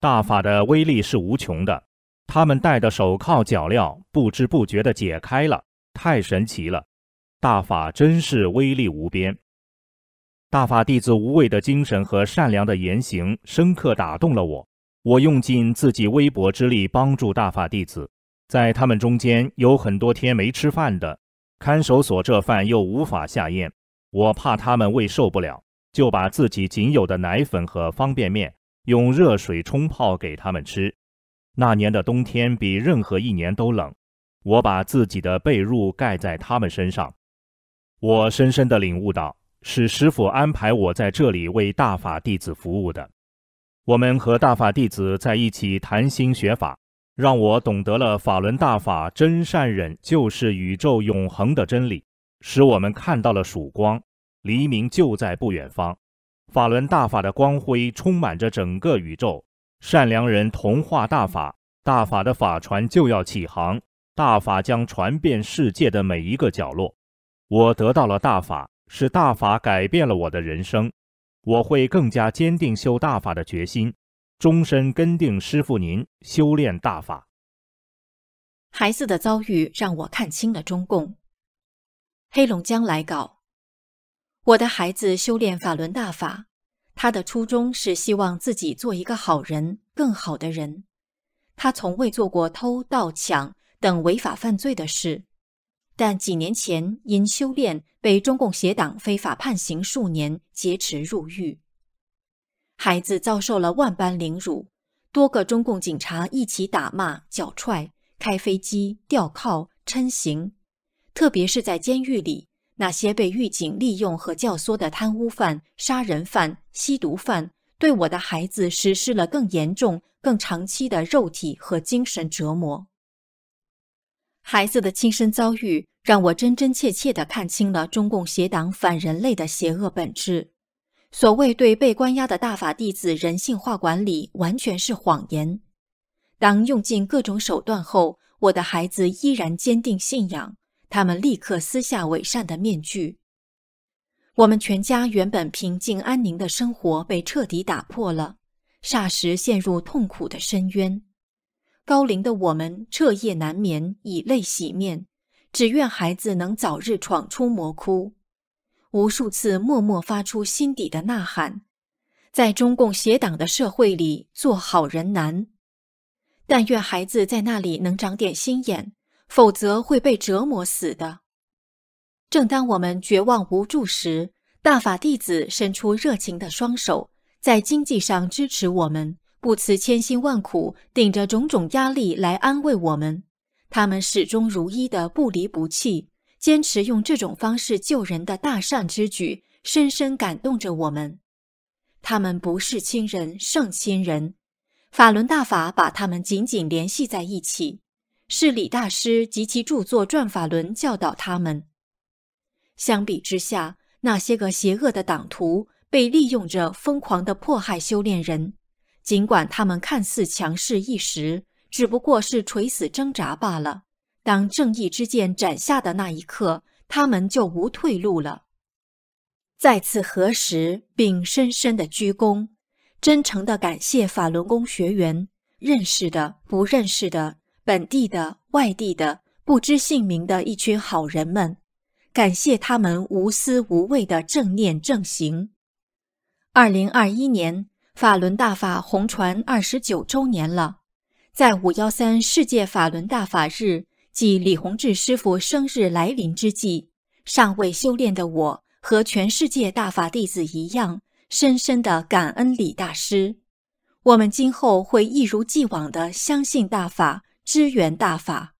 B: 大法的威力是无穷的。他们戴的手铐脚镣不知不觉地解开了，太神奇了！大法真是威力无边。大法弟子无畏的精神和善良的言行，深刻打动了我。我用尽自己微薄之力帮助大法弟子，在他们中间有很多天没吃饭的，看守所这饭又无法下咽，我怕他们胃受不了，就把自己仅有的奶粉和方便面用热水冲泡给他们吃。那年的冬天比任何一年都冷，我把自己的被褥盖在他们身上。我深深的领悟到。是师傅安排我在这里为大法弟子服务的。我们和大法弟子在一起谈心学法，让我懂得了法轮大法真善忍就是宇宙永恒的真理，使我们看到了曙光，黎明就在不远方。法轮大法的光辉充满着整个宇宙，善良人同化大法，大法的法船就要起航，大法将传遍世界的每一个角落。我得到了大法。使大法改变了我的人生，我会更加坚定修大法的决心，终身跟定师父您修炼大法。
A: 孩子的遭遇让我看清了中共。黑龙江来稿，我的孩子修炼法轮大法，他的初衷是希望自己做一个好人，更好的人。他从未做过偷、盗、抢等违法犯罪的事，但几年前因修炼。被中共协党非法判刑数年，劫持入狱，孩子遭受了万般凌辱。多个中共警察一起打骂、脚踹、开飞机、吊铐、抻刑。特别是在监狱里，那些被狱警利用和教唆的贪污犯、杀人犯、吸毒犯，对我的孩子实施了更严重、更长期的肉体和精神折磨。孩子的亲身遭遇。让我真真切切地看清了中共邪党反人类的邪恶本质。所谓对被关押的大法弟子人性化管理，完全是谎言。当用尽各种手段后，我的孩子依然坚定信仰，他们立刻撕下伪善的面具。我们全家原本平静安宁的生活被彻底打破了，霎时陷入痛苦的深渊。高龄的我们彻夜难眠，以泪洗面。只愿孩子能早日闯出魔窟，无数次默默发出心底的呐喊。在中共邪党的社会里，做好人难。但愿孩子在那里能长点心眼，否则会被折磨死的。正当我们绝望无助时，大法弟子伸出热情的双手，在经济上支持我们，不辞千辛万苦，顶着种种压力来安慰我们。他们始终如一的不离不弃，坚持用这种方式救人的大善之举，深深感动着我们。他们不是亲人胜亲人，法轮大法把他们紧紧联系在一起，是李大师及其著作《转法轮》教导他们。相比之下，那些个邪恶的党徒被利用着疯狂的迫害修炼人，尽管他们看似强势一时。只不过是垂死挣扎罢了。当正义之剑斩下的那一刻，他们就无退路了。再次核实并深深的鞠躬，真诚的感谢法轮功学员，认识的、不认识的，本地的、外地的，不知姓名的一群好人们，感谢他们无私无畏的正念正行。二零二一年，法轮大法红传二十九周年了。在五幺三世界法轮大法日，即李洪志师傅生日来临之际，尚未修炼的我和全世界大法弟子一样，深深的感恩李大师。我们今后会一如既往的相信大法，支援大法。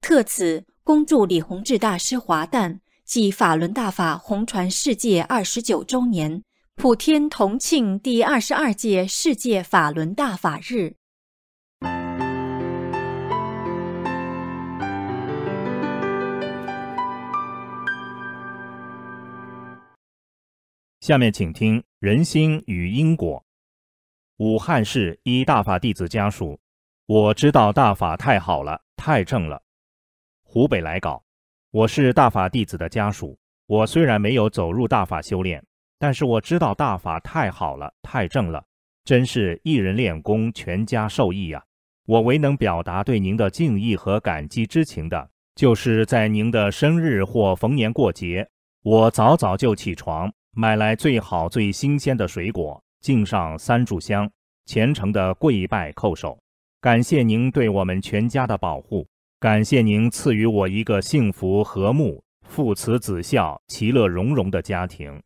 A: 特此恭祝李洪志大师华诞暨法轮大法红传世界二十九周年，普天同庆第二十二届世界法轮大法日。
B: 下面请听《人心与因果》，武汉市一大法弟子家属，我知道大法太好了，太正了。湖北来稿，我是大法弟子的家属，我虽然没有走入大法修炼，但是我知道大法太好了，太正了，真是一人练功，全家受益呀。我唯能表达对您的敬意和感激之情的，就是在您的生日或逢年过节，我早早就起床。买来最好最新鲜的水果，敬上三炷香，虔诚的跪拜叩首，感谢您对我们全家的保护，感谢您赐予我一个幸福和睦、父慈子孝、其乐融融的家庭。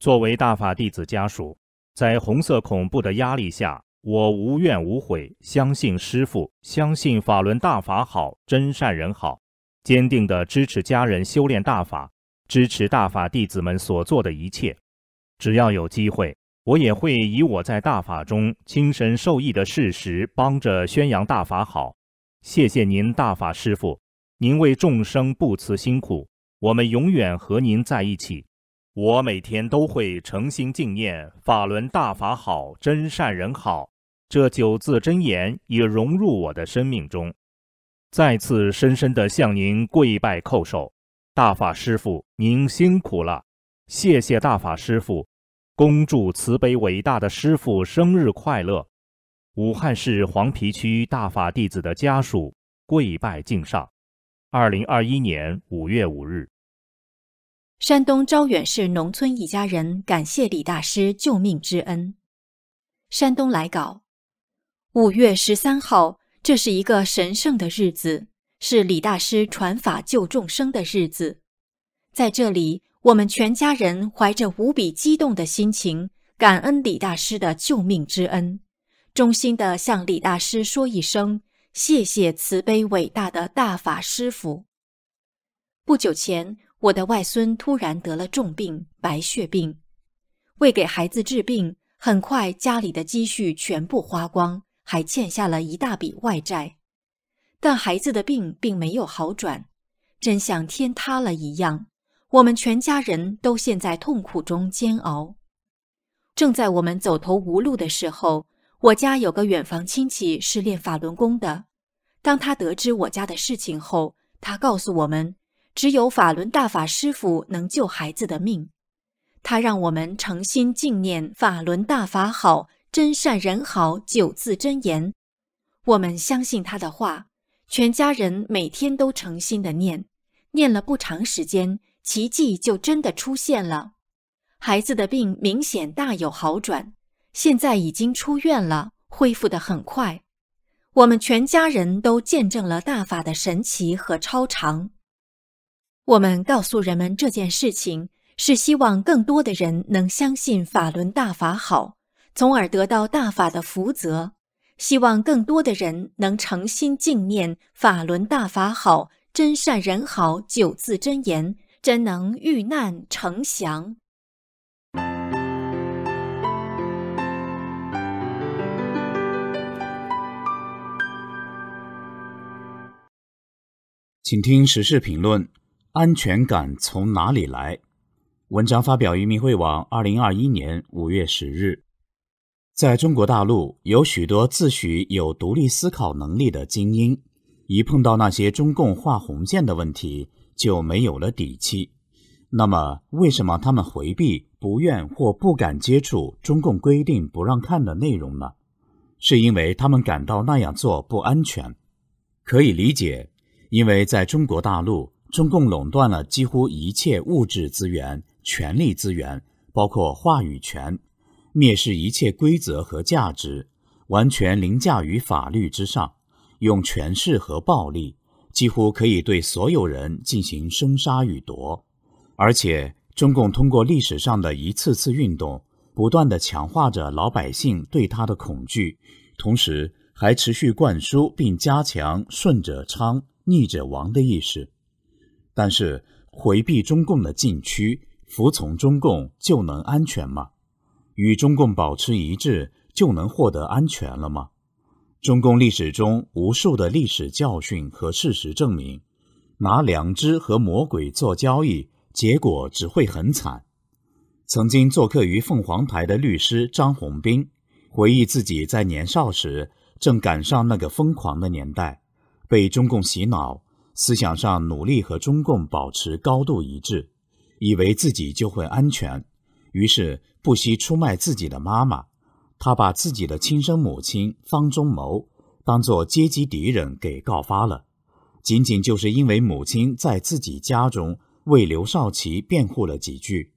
B: 作为大法弟子家属，在红色恐怖的压力下，我无怨无悔，相信师父，相信法轮大法好，真善人好，坚定的支持家人修炼大法。支持大法弟子们所做的一切，只要有机会，我也会以我在大法中亲身受益的事实帮着宣扬大法。好，谢谢您，大法师父，您为众生不辞辛苦，我们永远和您在一起。我每天都会诚心敬念“法轮大法好，真善人好”这九字真言，已融入我的生命中。再次深深地向您跪拜叩首。大法师父，您辛苦了，谢谢大法师父，恭祝慈悲伟大的师父生日快乐！武汉市黄陂区大法弟子的家属跪拜敬上，二零二一年五月五日。
A: 山东招远市农村一家人感谢李大师救命之恩。山东来稿，五月十三号，这是一个神圣的日子。是李大师传法救众生的日子，在这里，我们全家人怀着无比激动的心情，感恩李大师的救命之恩，衷心的向李大师说一声谢谢慈悲伟大的大法师父。不久前，我的外孙突然得了重病，白血病，为给孩子治病，很快家里的积蓄全部花光，还欠下了一大笔外债。但孩子的病并没有好转，真像天塌了一样。我们全家人都陷在痛苦中煎熬。正在我们走投无路的时候，我家有个远房亲戚是练法轮功的。当他得知我家的事情后，他告诉我们，只有法轮大法师傅能救孩子的命。他让我们诚心敬念法轮大法好、真善人好九字真言。我们相信他的话。全家人每天都诚心的念，念了不长时间，奇迹就真的出现了。孩子的病明显大有好转，现在已经出院了，恢复得很快。我们全家人都见证了大法的神奇和超常。我们告诉人们这件事情，是希望更多的人能相信法轮大法好，从而得到大法的福泽。希望更多的人能诚心敬念，法轮大法好，真善人好九字真言，真能遇难成祥。
C: 请听时事评论：安全感从哪里来？文章发表于明慧网，二零二一年五月十日。在中国大陆，有许多自诩有独立思考能力的精英，一碰到那些中共画红线的问题，就没有了底气。那么，为什么他们回避、不愿或不敢接触中共规定不让看的内容呢？是因为他们感到那样做不安全。可以理解，因为在中国大陆，中共垄断了几乎一切物质资源、权力资源，包括话语权。蔑视一切规则和价值，完全凌驾于法律之上，用权势和暴力几乎可以对所有人进行生杀予夺。而且，中共通过历史上的一次次运动，不断的强化着老百姓对他的恐惧，同时还持续灌输并加强“顺者昌，逆者亡”的意识。但是，回避中共的禁区，服从中共就能安全吗？与中共保持一致就能获得安全了吗？中共历史中无数的历史教训和事实证明，拿良知和魔鬼做交易，结果只会很惨。曾经做客于凤凰台的律师张宏斌回忆自己在年少时正赶上那个疯狂的年代，被中共洗脑，思想上努力和中共保持高度一致，以为自己就会安全，于是。不惜出卖自己的妈妈，他把自己的亲生母亲方中谋当做阶级敌人给告发了，仅仅就是因为母亲在自己家中为刘少奇辩护了几句。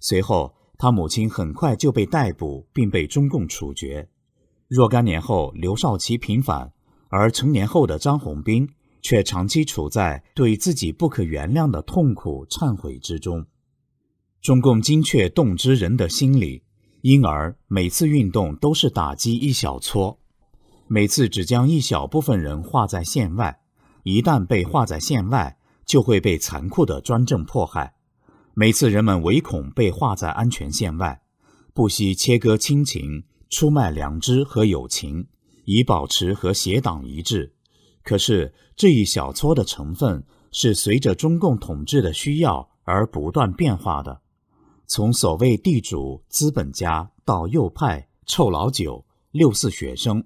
C: 随后，他母亲很快就被逮捕并被中共处决。若干年后，刘少奇平反，而成年后的张洪斌却长期处在对自己不可原谅的痛苦忏悔之中。中共精确洞知人的心理，因而每次运动都是打击一小撮，每次只将一小部分人划在线外。一旦被划在线外，就会被残酷的专政迫害。每次人们唯恐被划在安全线外，不惜切割亲情、出卖良知和友情，以保持和邪党一致。可是，这一小撮的成分是随着中共统治的需要而不断变化的。从所谓地主资本家到右派臭老九、六四学生，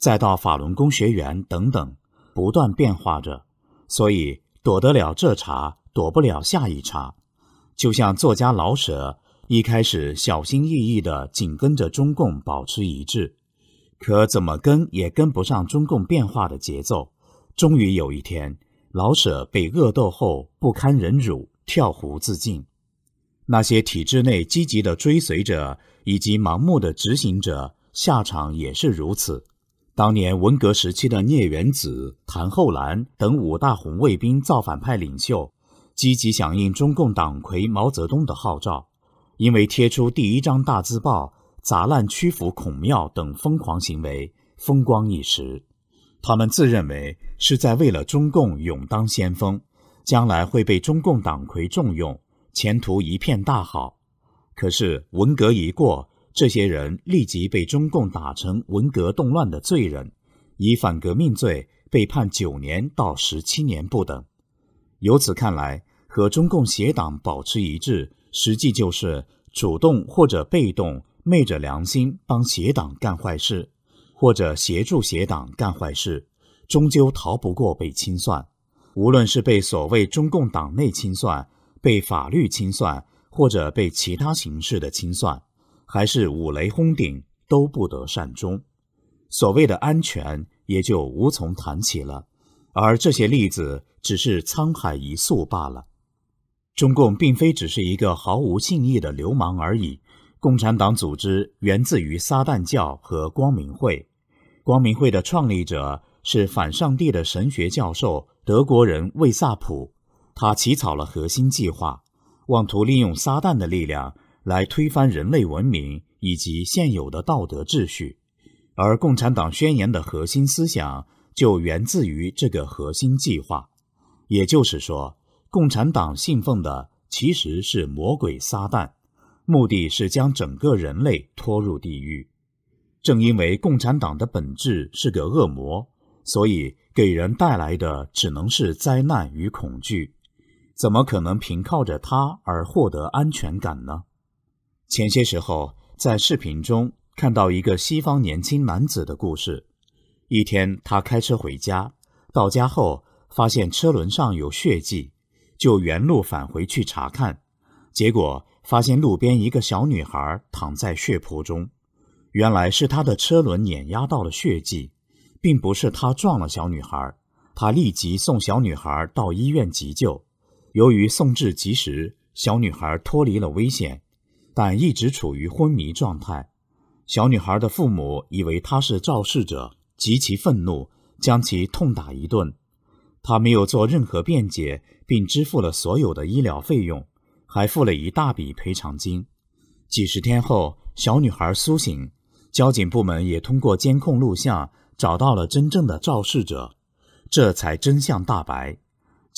C: 再到法轮功学员等等，不断变化着。所以躲得了这茬，躲不了下一茬。就像作家老舍一开始小心翼翼地紧跟着中共保持一致，可怎么跟也跟不上中共变化的节奏。终于有一天，老舍被恶斗后不堪忍辱，跳湖自尽。那些体制内积极的追随者以及盲目的执行者下场也是如此。当年文革时期的聂元子、谭厚兰等五大红卫兵造反派领袖，积极响应中共党魁毛泽东的号召，因为贴出第一张大字报、砸烂曲阜孔庙等疯狂行为，风光一时。他们自认为是在为了中共勇当先锋，将来会被中共党魁重用。前途一片大好，可是文革一过，这些人立即被中共打成文革动乱的罪人，以反革命罪被判九年到十七年不等。由此看来，和中共邪党保持一致，实际就是主动或者被动昧着良心帮邪党干坏事，或者协助邪党干坏事，终究逃不过被清算。无论是被所谓中共党内清算。被法律清算，或者被其他形式的清算，还是五雷轰顶，都不得善终。所谓的安全也就无从谈起了。而这些例子只是沧海一粟罢了。中共并非只是一个毫无信义的流氓而已。共产党组织源自于撒旦教和光明会。光明会的创立者是反上帝的神学教授德国人魏萨普。他起草了核心计划，妄图利用撒旦的力量来推翻人类文明以及现有的道德秩序，而共产党宣言的核心思想就源自于这个核心计划，也就是说，共产党信奉的其实是魔鬼撒旦，目的是将整个人类拖入地狱。正因为共产党的本质是个恶魔，所以给人带来的只能是灾难与恐惧。怎么可能凭靠着它而获得安全感呢？前些时候在视频中看到一个西方年轻男子的故事。一天，他开车回家，到家后发现车轮上有血迹，就原路返回去查看，结果发现路边一个小女孩躺在血泊中，原来是他的车轮碾压到了血迹，并不是他撞了小女孩。他立即送小女孩到医院急救。由于送治及时，小女孩脱离了危险，但一直处于昏迷状态。小女孩的父母以为她是肇事者，极其愤怒，将其痛打一顿。他没有做任何辩解，并支付了所有的医疗费用，还付了一大笔赔偿金。几十天后，小女孩苏醒，交警部门也通过监控录像找到了真正的肇事者，这才真相大白。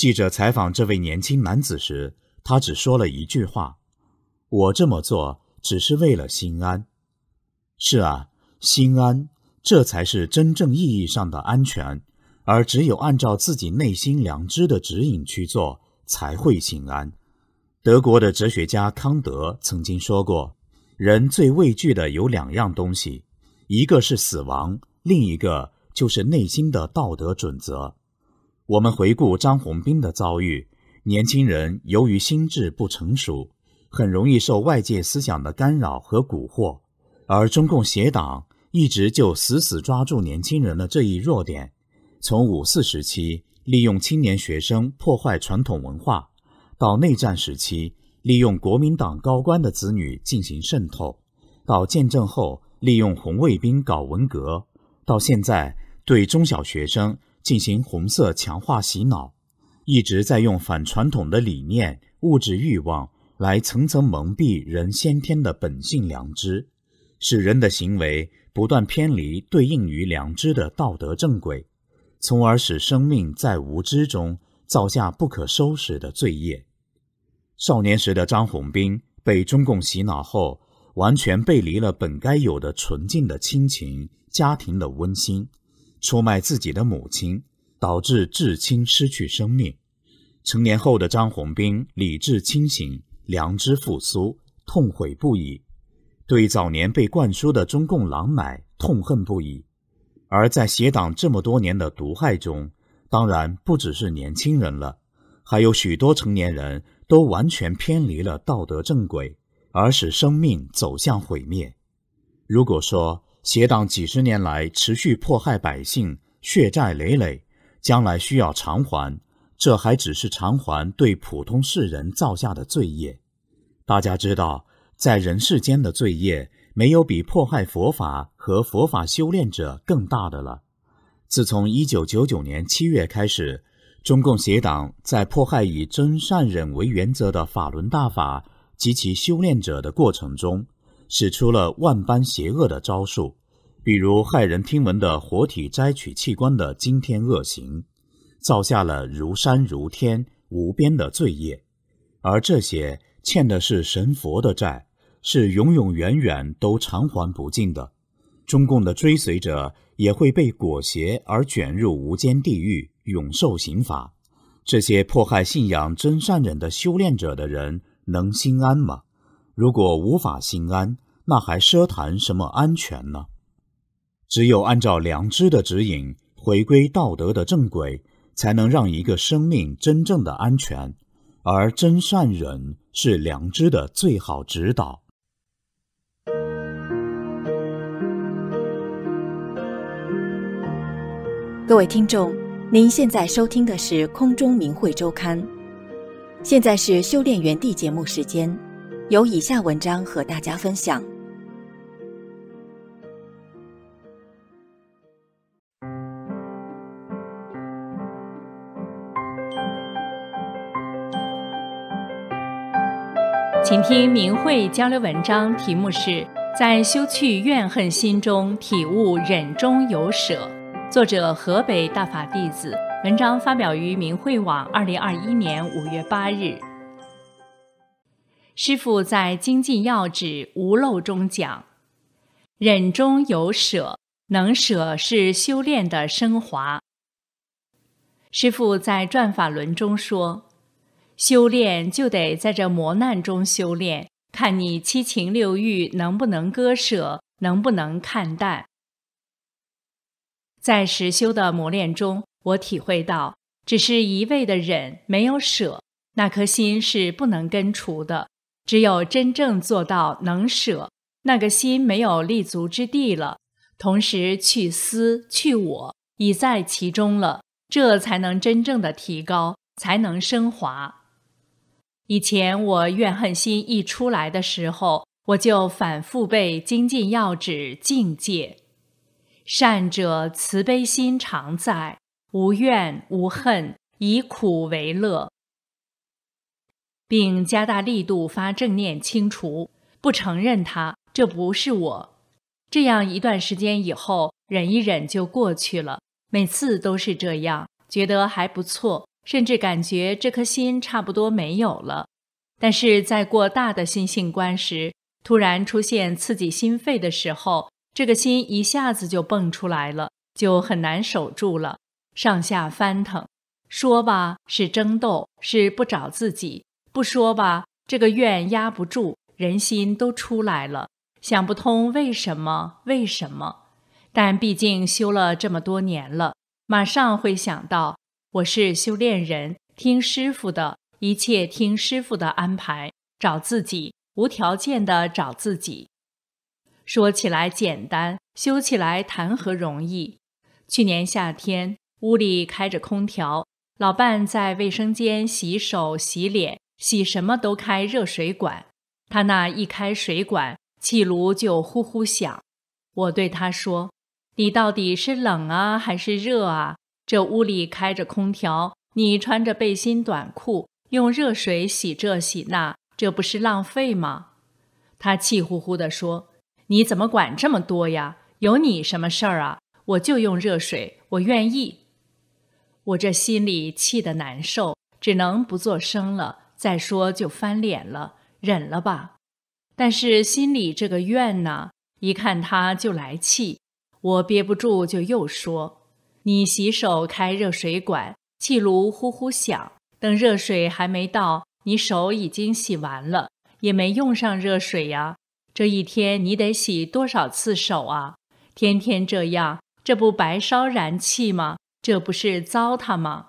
C: 记者采访这位年轻男子时，他只说了一句话：“我这么做只是为了心安。”是啊，心安，这才是真正意义上的安全。而只有按照自己内心良知的指引去做，才会心安。德国的哲学家康德曾经说过：“人最畏惧的有两样东西，一个是死亡，另一个就是内心的道德准则。”我们回顾张宏斌的遭遇，年轻人由于心智不成熟，很容易受外界思想的干扰和蛊惑，而中共邪党一直就死死抓住年轻人的这一弱点，从五四时期利用青年学生破坏传统文化，到内战时期利用国民党高官的子女进行渗透，到建政后利用红卫兵搞文革，到现在对中小学生。进行红色强化洗脑，一直在用反传统的理念、物质欲望来层层蒙蔽人先天的本性良知，使人的行为不断偏离对应于良知的道德正轨，从而使生命在无知中造下不可收拾的罪业。少年时的张宏斌被中共洗脑后，完全背离了本该有的纯净的亲情、家庭的温馨。出卖自己的母亲，导致至亲失去生命。成年后的张宏斌理智清醒，良知复苏，痛悔不已，对早年被灌输的中共狼奶痛恨不已。而在邪党这么多年的毒害中，当然不只是年轻人了，还有许多成年人都完全偏离了道德正轨，而使生命走向毁灭。如果说，邪党几十年来持续迫害百姓，血债累累，将来需要偿还。这还只是偿还对普通世人造下的罪业。大家知道，在人世间的罪业，没有比迫害佛法和佛法修炼者更大的了。自从一九九九年七月开始，中共邪党在迫害以真善忍为原则的法轮大法及其修炼者的过程中。使出了万般邪恶的招数，比如骇人听闻的活体摘取器官的惊天恶行，造下了如山如天无边的罪业，而这些欠的是神佛的债，是永永远远都偿还不尽的。中共的追随者也会被裹挟而卷入无间地狱，永受刑罚。这些迫害信仰真善忍的修炼者的人，能心安吗？如果无法心安，那还奢谈什么安全呢？只有按照良知的指引，回归道德的正轨，才能让一个生命真正的安全。而真善忍是良知的最好指导。
A: 各位听众，您现在收听的是《空中明慧周刊》，现在是修炼园地节目时间。有以下文章和大家分享，
D: 请听明慧交流文章，题目是《在修去怨恨心中体悟忍中有舍》，作者河北大法弟子，文章发表于明慧网，二零二一年五月八日。师父在《精进要旨无漏》中讲：“忍中有舍，能舍是修炼的升华。”师父在《转法轮》中说：“修炼就得在这磨难中修炼，看你七情六欲能不能割舍，能不能看淡。”在实修的磨练中，我体会到，只是一味的忍，没有舍，那颗心是不能根除的。只有真正做到能舍，那个心没有立足之地了。同时去思去我，已在其中了，这才能真正的提高，才能升华。以前我怨恨心一出来的时候，我就反复背《精进要旨》境界，善者慈悲心常在，无怨无恨，以苦为乐。并加大力度发正念，清除，不承认他，这不是我。这样一段时间以后，忍一忍就过去了。每次都是这样，觉得还不错，甚至感觉这颗心差不多没有了。但是在过大的心性关时，突然出现刺激心肺的时候，这个心一下子就蹦出来了，就很难守住了，上下翻腾。说吧，是争斗，是不找自己。不说吧，这个怨压不住，人心都出来了，想不通为什么为什么。但毕竟修了这么多年了，马上会想到我是修炼人，听师傅的一切，听师傅的安排，找自己，无条件的找自己。说起来简单，修起来谈何容易？去年夏天，屋里开着空调，老伴在卫生间洗手洗脸。洗什么都开热水管，他那一开水管，气炉就呼呼响。我对他说：“你到底是冷啊还是热啊？这屋里开着空调，你穿着背心短裤，用热水洗这洗那，这不是浪费吗？”他气呼呼地说：“你怎么管这么多呀？有你什么事儿啊？我就用热水，我愿意。”我这心里气得难受，只能不做声了。再说就翻脸了，忍了吧。但是心里这个怨呢，一看他就来气，我憋不住就又说：“你洗手开热水管，气炉呼呼响，等热水还没到，你手已经洗完了，也没用上热水呀。这一天你得洗多少次手啊？天天这样，这不白烧燃气吗？这不是糟蹋吗？”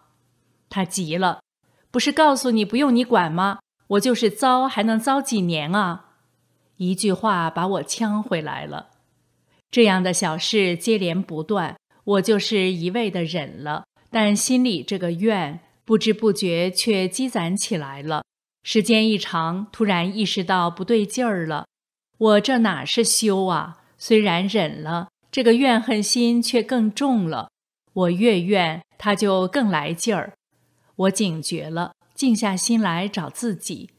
D: 他急了。不是告诉你不用你管吗？我就是遭，还能遭几年啊？一句话把我呛回来了。这样的小事接连不断，我就是一味的忍了，但心里这个怨不知不觉却积攒起来了。时间一长，突然意识到不对劲儿了。我这哪是修啊？虽然忍了，这个怨恨心却更重了。我越怨，他就更来劲儿。我警觉了，静下心来找自己。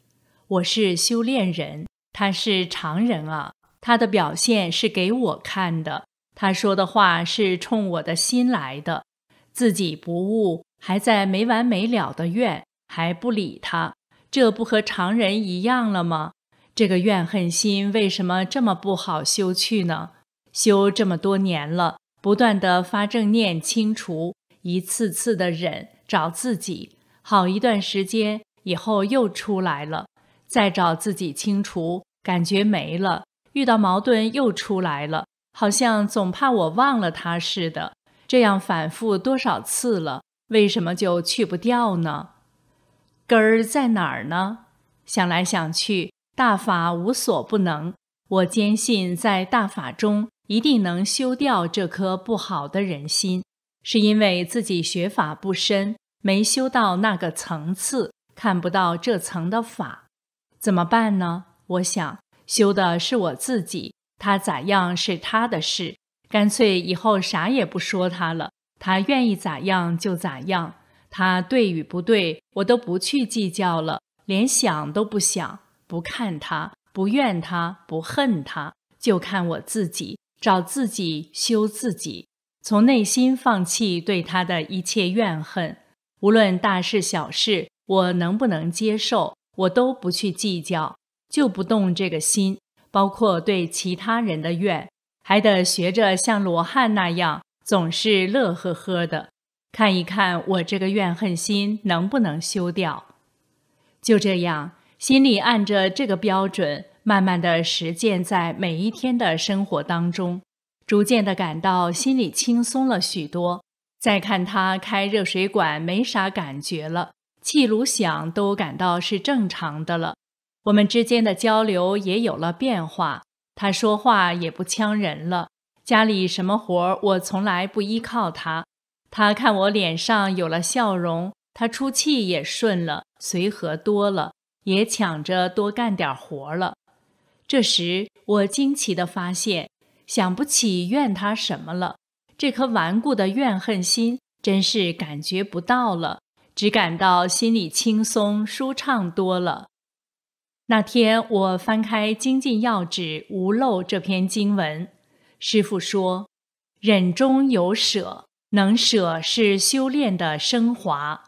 D: 我是修炼人，他是常人啊。他的表现是给我看的，他说的话是冲我的心来的。自己不悟，还在没完没了的怨，还不理他，这不和常人一样了吗？这个怨恨心为什么这么不好修去呢？修这么多年了，不断的发正念清除，一次次的忍。找自己，好一段时间以后又出来了，再找自己清除，感觉没了，遇到矛盾又出来了，好像总怕我忘了他似的，这样反复多少次了，为什么就去不掉呢？根儿在哪儿呢？想来想去，大法无所不能，我坚信在大法中一定能修掉这颗不好的人心。是因为自己学法不深，没修到那个层次，看不到这层的法，怎么办呢？我想修的是我自己，他咋样是他的事，干脆以后啥也不说他了，他愿意咋样就咋样，他对与不对，我都不去计较了，连想都不想，不看他，不怨他，不恨他，就看我自己，找自己修自己。从内心放弃对他的一切怨恨，无论大事小事，我能不能接受，我都不去计较，就不动这个心，包括对其他人的怨，还得学着像罗汉那样，总是乐呵呵的，看一看我这个怨恨心能不能修掉。就这样，心里按着这个标准，慢慢的实践在每一天的生活当中。逐渐的感到心里轻松了许多，再看他开热水管没啥感觉了，气炉响都感到是正常的了。我们之间的交流也有了变化，他说话也不呛人了。家里什么活我从来不依靠他，他看我脸上有了笑容，他出气也顺了，随和多了，也抢着多干点活了。这时我惊奇的发现。想不起怨他什么了，这颗顽固的怨恨心真是感觉不到了，只感到心里轻松舒畅多了。那天我翻开《精进要旨·无漏》这篇经文，师父说：“忍中有舍，能舍是修炼的升华。”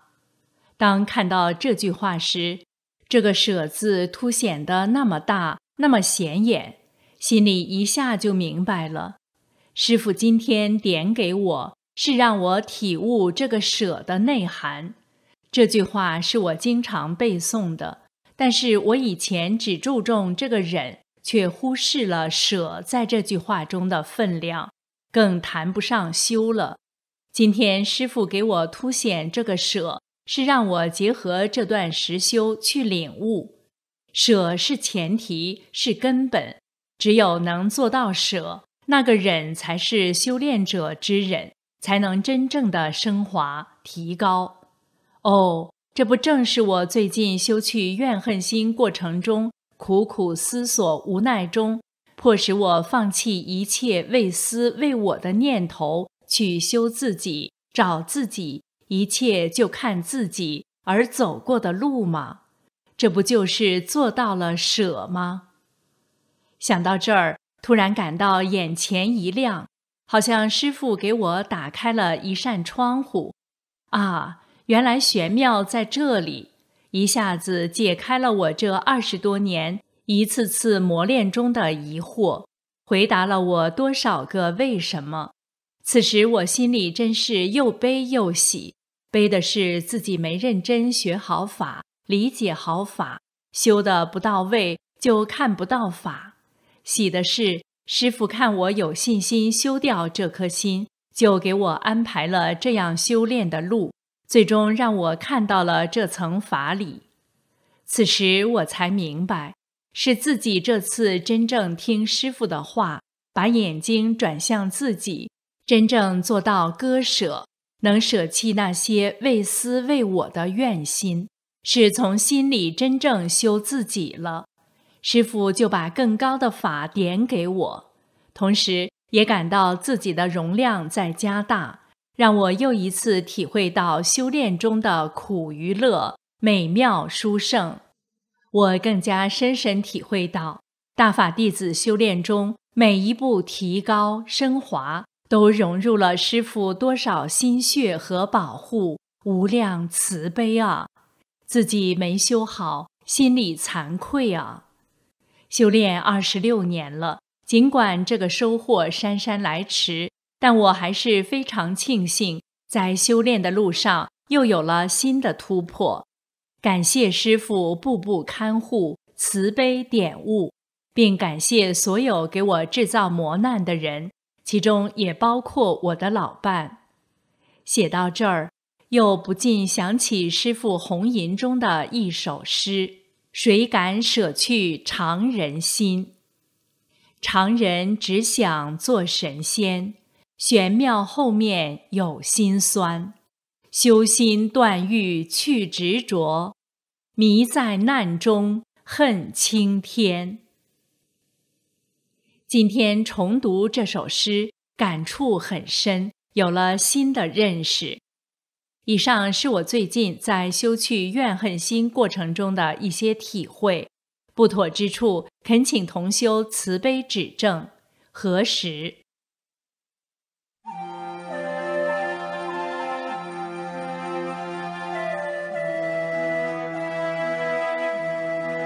D: 当看到这句话时，这个“舍”字凸显得那么大，那么显眼。心里一下就明白了，师傅今天点给我是让我体悟这个舍的内涵。这句话是我经常背诵的，但是我以前只注重这个忍，却忽视了舍在这句话中的分量，更谈不上修了。今天师傅给我凸显这个舍，是让我结合这段实修去领悟，舍是前提是根本。只有能做到舍，那个忍才是修炼者之忍，才能真正的升华提高。哦，这不正是我最近修去怨恨心过程中苦苦思索、无奈中，迫使我放弃一切为私为我的念头，去修自己、找自己，一切就看自己而走过的路吗？这不就是做到了舍吗？想到这儿，突然感到眼前一亮，好像师傅给我打开了一扇窗户。啊，原来玄妙在这里，一下子解开了我这二十多年一次次磨练中的疑惑，回答了我多少个为什么。此时我心里真是又悲又喜，悲的是自己没认真学好法，理解好法，修的不到位，就看不到法。喜的是，师傅看我有信心修掉这颗心，就给我安排了这样修炼的路，最终让我看到了这层法理。此时我才明白，是自己这次真正听师傅的话，把眼睛转向自己，真正做到割舍，能舍弃那些为私为我的怨心，是从心里真正修自己了。师傅就把更高的法点给我，同时也感到自己的容量在加大，让我又一次体会到修炼中的苦与乐，美妙殊胜。我更加深深体会到大法弟子修炼中每一步提高升华，都融入了师父多少心血和保护，无量慈悲啊！自己没修好，心里惭愧啊！修炼二十六年了，尽管这个收获姗姗来迟，但我还是非常庆幸，在修炼的路上又有了新的突破。感谢师父步步看护、慈悲点悟，并感谢所有给我制造磨难的人，其中也包括我的老伴。写到这儿，又不禁想起师父红吟中的一首诗。谁敢舍去常人心？常人只想做神仙，玄妙后面有心酸。修心断欲去执着，迷在难中恨青天。今天重读这首诗，感触很深，有了新的认识。以上是我最近在修去怨恨心过程中的一些体会，不妥之处，恳请同修慈悲指正。何时？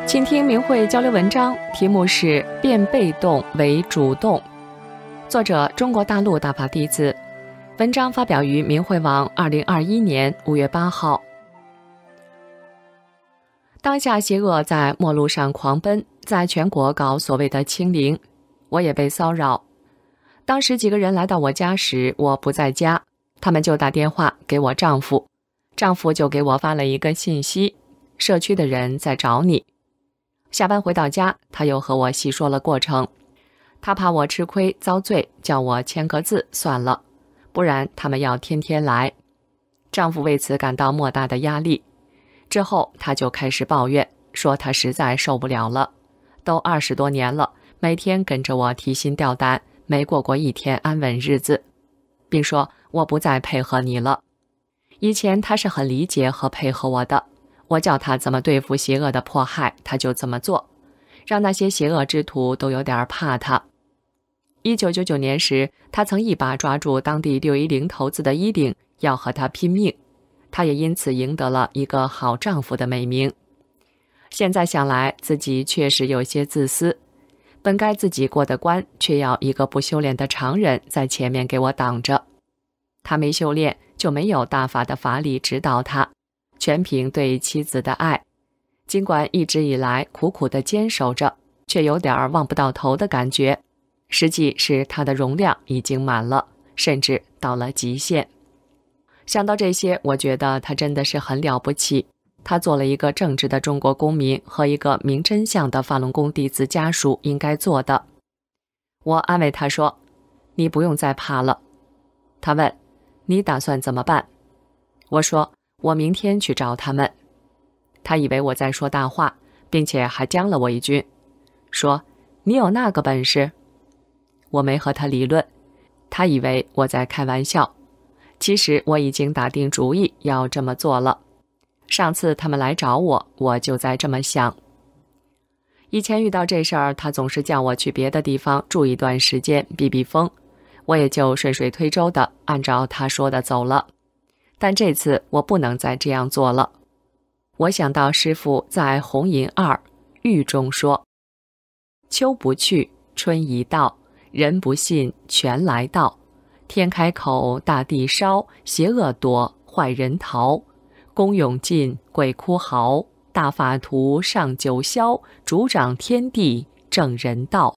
E: 请听明慧交流文章，题目是“变被动为主动”，作者中国大陆大法弟子。文章发表于明慧网，二零二一年五月八号。当下邪恶在末路上狂奔，在全国搞所谓的清零，我也被骚扰。当时几个人来到我家时，我不在家，他们就打电话给我丈夫，丈夫就给我发了一个信息：“社区的人在找你。”下班回到家，他又和我细说了过程，他怕我吃亏遭罪，叫我签个字算了。不然他们要天天来，丈夫为此感到莫大的压力。之后他就开始抱怨，说他实在受不了了，都二十多年了，每天跟着我提心吊胆，没过过一天安稳日子，并说我不再配合你了。以前他是很理解和配合我的，我叫他怎么对付邪恶的迫害，他就怎么做，让那些邪恶之徒都有点怕他。一九九九年时，他曾一把抓住当地六一零头子的衣领，要和他拼命。他也因此赢得了一个好丈夫的美名。现在想来，自己确实有些自私，本该自己过的关，却要一个不修炼的常人在前面给我挡着。他没修炼，就没有大法的法理指导他，全凭对妻子的爱。尽管一直以来苦苦的坚守着，却有点望不到头的感觉。实际是它的容量已经满了，甚至到了极限。想到这些，我觉得他真的是很了不起。他做了一个正直的中国公民和一个明真相的法轮功弟子家属应该做的。我安慰他说：“你不用再怕了。”他问：“你打算怎么办？”我说：“我明天去找他们。”他以为我在说大话，并且还将了我一句：“说你有那个本事。”我没和他理论，他以为我在开玩笑。其实我已经打定主意要这么做了。上次他们来找我，我就在这么想。以前遇到这事儿，他总是叫我去别的地方住一段时间避避风，我也就顺水推舟的按照他说的走了。但这次我不能再这样做了。我想到师傅在《红银二玉》中说：“秋不去，春已到。”人不信，全来道；天开口，大地烧，邪恶多，坏人逃。功勇尽，鬼哭嚎。大法徒上九霄，主掌天地正人道。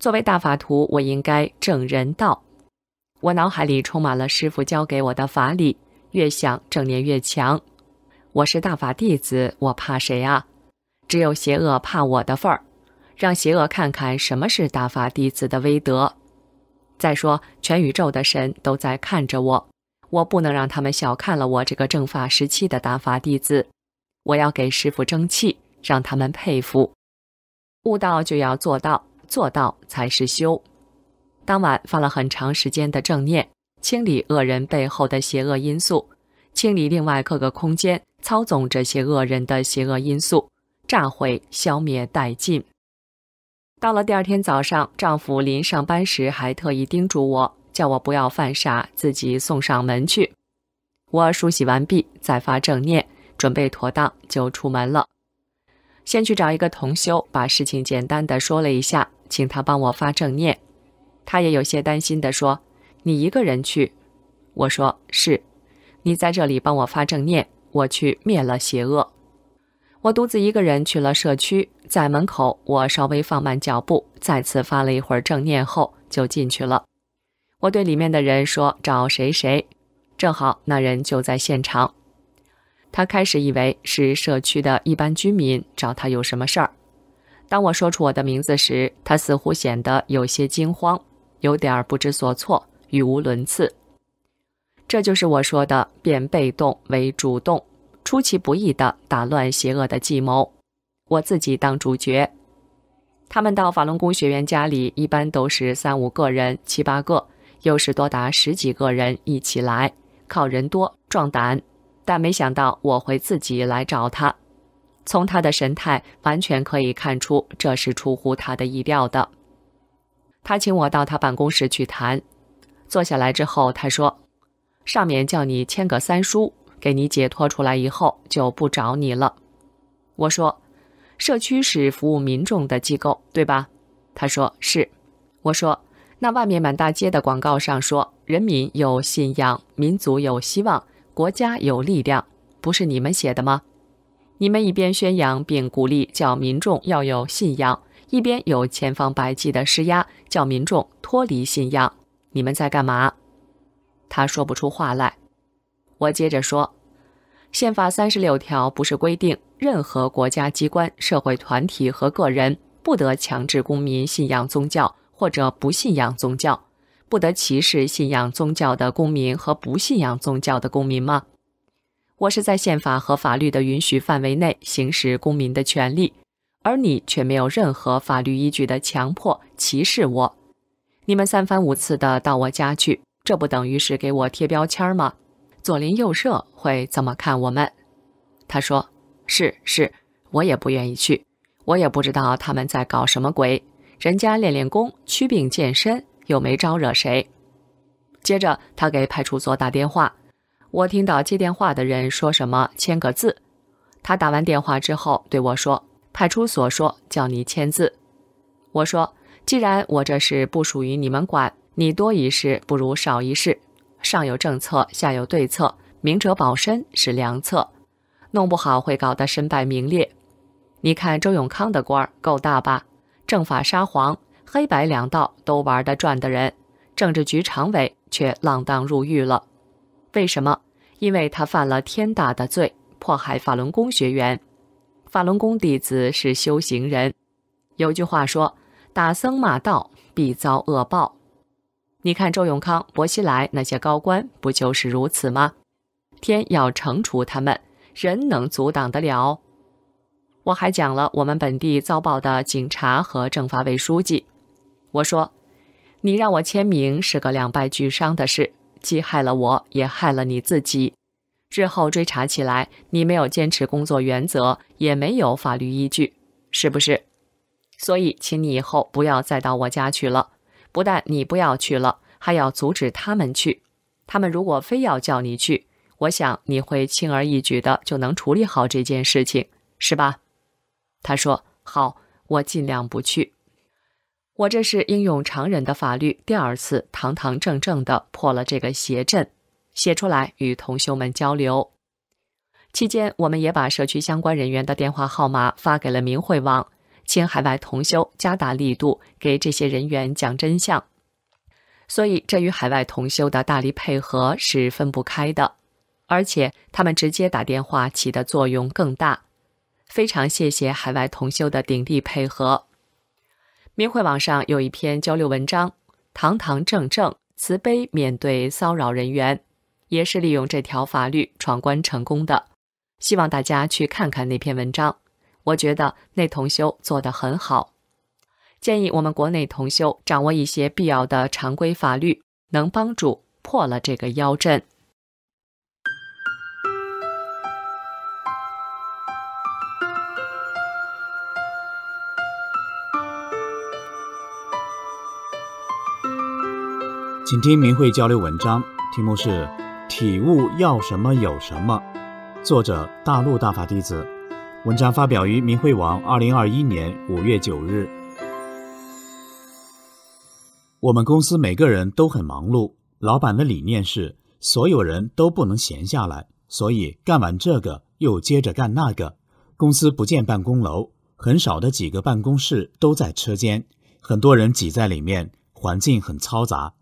E: 作为大法徒，我应该正人道。我脑海里充满了师傅教给我的法理，越想正念越强。我是大法弟子，我怕谁啊？只有邪恶怕我的份儿。让邪恶看看什么是大法弟子的威德。再说，全宇宙的神都在看着我，我不能让他们小看了我这个正法时期的大法弟子。我要给师傅争气，让他们佩服。悟道就要做到，做到才是修。当晚发了很长时间的正念，清理恶人背后的邪恶因素，清理另外各个空间操纵这些恶人的邪恶因素，炸毁、消灭殆尽。到了第二天早上，丈夫临上班时还特意叮嘱我，叫我不要犯傻，自己送上门去。我梳洗完毕，再发正念，准备妥当就出门了。先去找一个同修，把事情简单的说了一下，请他帮我发正念。他也有些担心的说：“你一个人去。”我说：“是，你在这里帮我发正念，我去灭了邪恶。”我独自一个人去了社区，在门口，我稍微放慢脚步，再次发了一会儿正念后就进去了。我对里面的人说：“找谁谁。”正好那人就在现场。他开始以为是社区的一般居民找他有什么事儿。当我说出我的名字时，他似乎显得有些惊慌，有点不知所措，语无伦次。这就是我说的变被动为主动。出其不意地打乱邪恶的计谋，我自己当主角。他们到法轮功学员家里，一般都是三五个人、七八个，又是多达十几个人一起来，靠人多壮胆。但没想到我会自己来找他，从他的神态完全可以看出，这是出乎他的意料的。他请我到他办公室去谈，坐下来之后，他说：“上面叫你签个三书。”给你解脱出来以后就不找你了。我说，社区是服务民众的机构，对吧？他说是。我说，那外面满大街的广告上说人民有信仰，民族有希望，国家有力量，不是你们写的吗？你们一边宣扬并鼓励叫民众要有信仰，一边有千方百计的施压叫民众脱离信仰，你们在干嘛？他说不出话来。我接着说，宪法三十六条不是规定任何国家机关、社会团体和个人不得强制公民信仰宗教或者不信仰宗教，不得歧视信仰宗教的公民和不信仰宗教的公民吗？我是在宪法和法律的允许范围内行使公民的权利，而你却没有任何法律依据的强迫歧视我。你们三番五次的到我家去，这不等于是给我贴标签吗？左邻右舍会怎么看我们？他说：“是是，我也不愿意去，我也不知道他们在搞什么鬼。人家练练功、祛病健身，又没招惹谁。”接着，他给派出所打电话。我听到接电话的人说什么“签个字”。他打完电话之后对我说：“派出所说叫你签字。”我说：“既然我这事不属于你们管，你多一事不如少一事。”上有政策，下有对策，明哲保身是良策，弄不好会搞得身败名裂。你看周永康的官儿够大吧？政法沙皇，黑白两道都玩得转的人，政治局常委却浪荡入狱了。为什么？因为他犯了天大的罪，迫害法轮功学员。法轮功弟子是修行人，有句话说：“打僧骂道，必遭恶报。”你看，周永康、薄熙来那些高官不就是如此吗？天要惩处他们，人能阻挡得了？我还讲了我们本地遭报的警察和政法委书记。我说，你让我签名是个两败俱伤的事，既害了我也害了你自己。日后追查起来，你没有坚持工作原则，也没有法律依据，是不是？所以，请你以后不要再到我家去了。不但你不要去了，还要阻止他们去。他们如果非要叫你去，我想你会轻而易举的就能处理好这件事情，是吧？他说：“好，我尽量不去。我这是应用常人的法律，第二次堂堂正正的破了这个邪阵，写出来与同修们交流。期间，我们也把社区相关人员的电话号码发给了明慧网。”请海外同修加大力度给这些人员讲真相，所以这与海外同修的大力配合是分不开的，而且他们直接打电话起的作用更大。非常谢谢海外同修的鼎力配合。明慧网上有一篇交流文章，堂堂正正慈悲面对骚扰人员，也是利用这条法律闯关成功的，希望大家去看看那篇文章。我觉得内同修做得很好，建议我们国内同修掌握一些必要的常规法律，能帮助破了这个妖阵。
C: 请听明慧交流文章，题目是《体悟要什么有什么》，作者大陆大法弟子。文章发表于明慧网，二零二一年五月九日。我们公司每个人都很忙碌，老板的理念是所有人都不能闲下来，所以干完这个又接着干那个。公司不建办公楼，很少的几个办公室都在车间，很多人挤在里面，环境很嘈杂。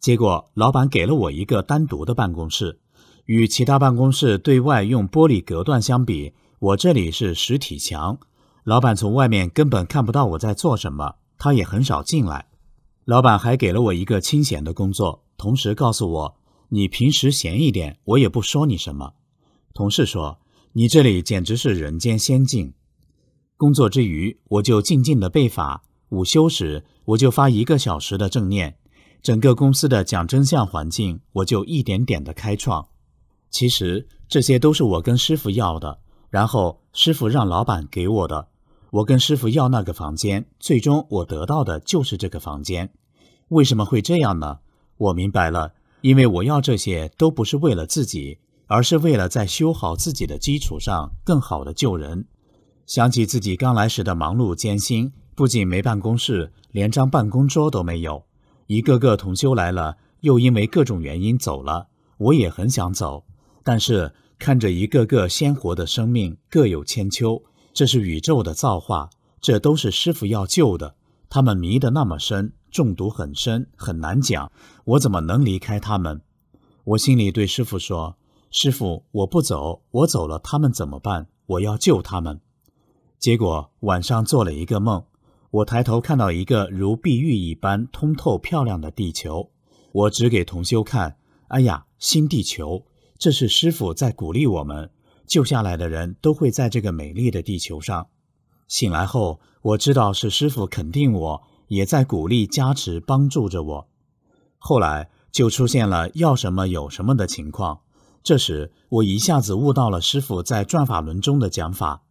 C: 结果老板给了我一个单独的办公室，与其他办公室对外用玻璃隔断相比。我这里是实体墙，老板从外面根本看不到我在做什么，他也很少进来。老板还给了我一个清闲的工作，同时告诉我：“你平时闲一点，我也不说你什么。”同事说：“你这里简直是人间仙境。”工作之余，我就静静的背法；午休时，我就发一个小时的正念。整个公司的讲真相环境，我就一点点的开创。其实这些都是我跟师傅要的。然后师傅让老板给我的，我跟师傅要那个房间，最终我得到的就是这个房间。为什么会这样呢？我明白了，因为我要这些都不是为了自己，而是为了在修好自己的基础上，更好的救人。想起自己刚来时的忙碌艰辛，不仅没办公室，连张办公桌都没有。一个个同修来了，又因为各种原因走了，我也很想走，但是。看着一个个鲜活的生命各有千秋，这是宇宙的造化，这都是师傅要救的。他们迷得那么深，中毒很深，很难讲。我怎么能离开他们？我心里对师傅说：“师傅，我不走，我走了，他们怎么办？我要救他们。”结果晚上做了一个梦，我抬头看到一个如碧玉一般通透漂亮的地球，我指给同修看：“哎呀，新地球。”这是师傅在鼓励我们，救下来的人都会在这个美丽的地球上醒来后，我知道是师傅肯定我，也在鼓励、加持、帮助着我。后来就出现了要什么有什么的情况，这时我一下子悟到了师傅在转法轮中的讲法，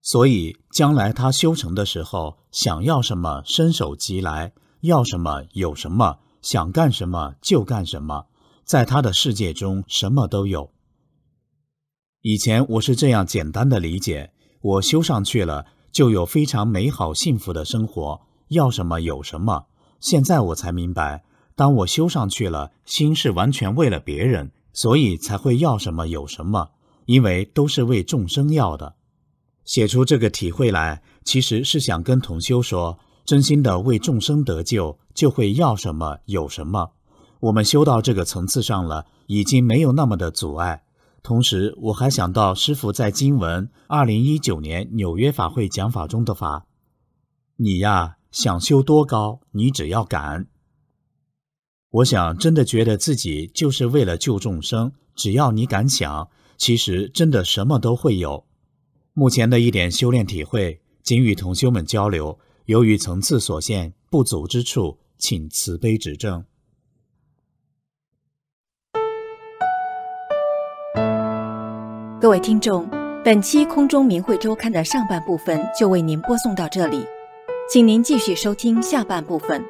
C: 所以将来他修成的时候，想要什么伸手即来，要什么有什么，想干什么就干什么。在他的世界中，什么都有。以前我是这样简单的理解：我修上去了，就有非常美好幸福的生活，要什么有什么。现在我才明白，当我修上去了，心是完全为了别人，所以才会要什么有什么，因为都是为众生要的。写出这个体会来，其实是想跟同修说，真心的为众生得救，就会要什么有什么。我们修到这个层次上了，已经没有那么的阻碍。同时，我还想到师父在经文二零一九年纽约法会讲法中的法：“你呀，想修多高，你只要敢。”我想，真的觉得自己就是为了救众生，只要你敢想，其实真的什么都会有。目前的一点修炼体会，仅与同修们交流。由于层次所限，不足之处，请慈悲指正。
A: 各位听众，本期《空中名汇周刊》的上半部分就为您播送到这里，请您继续收听下半部分。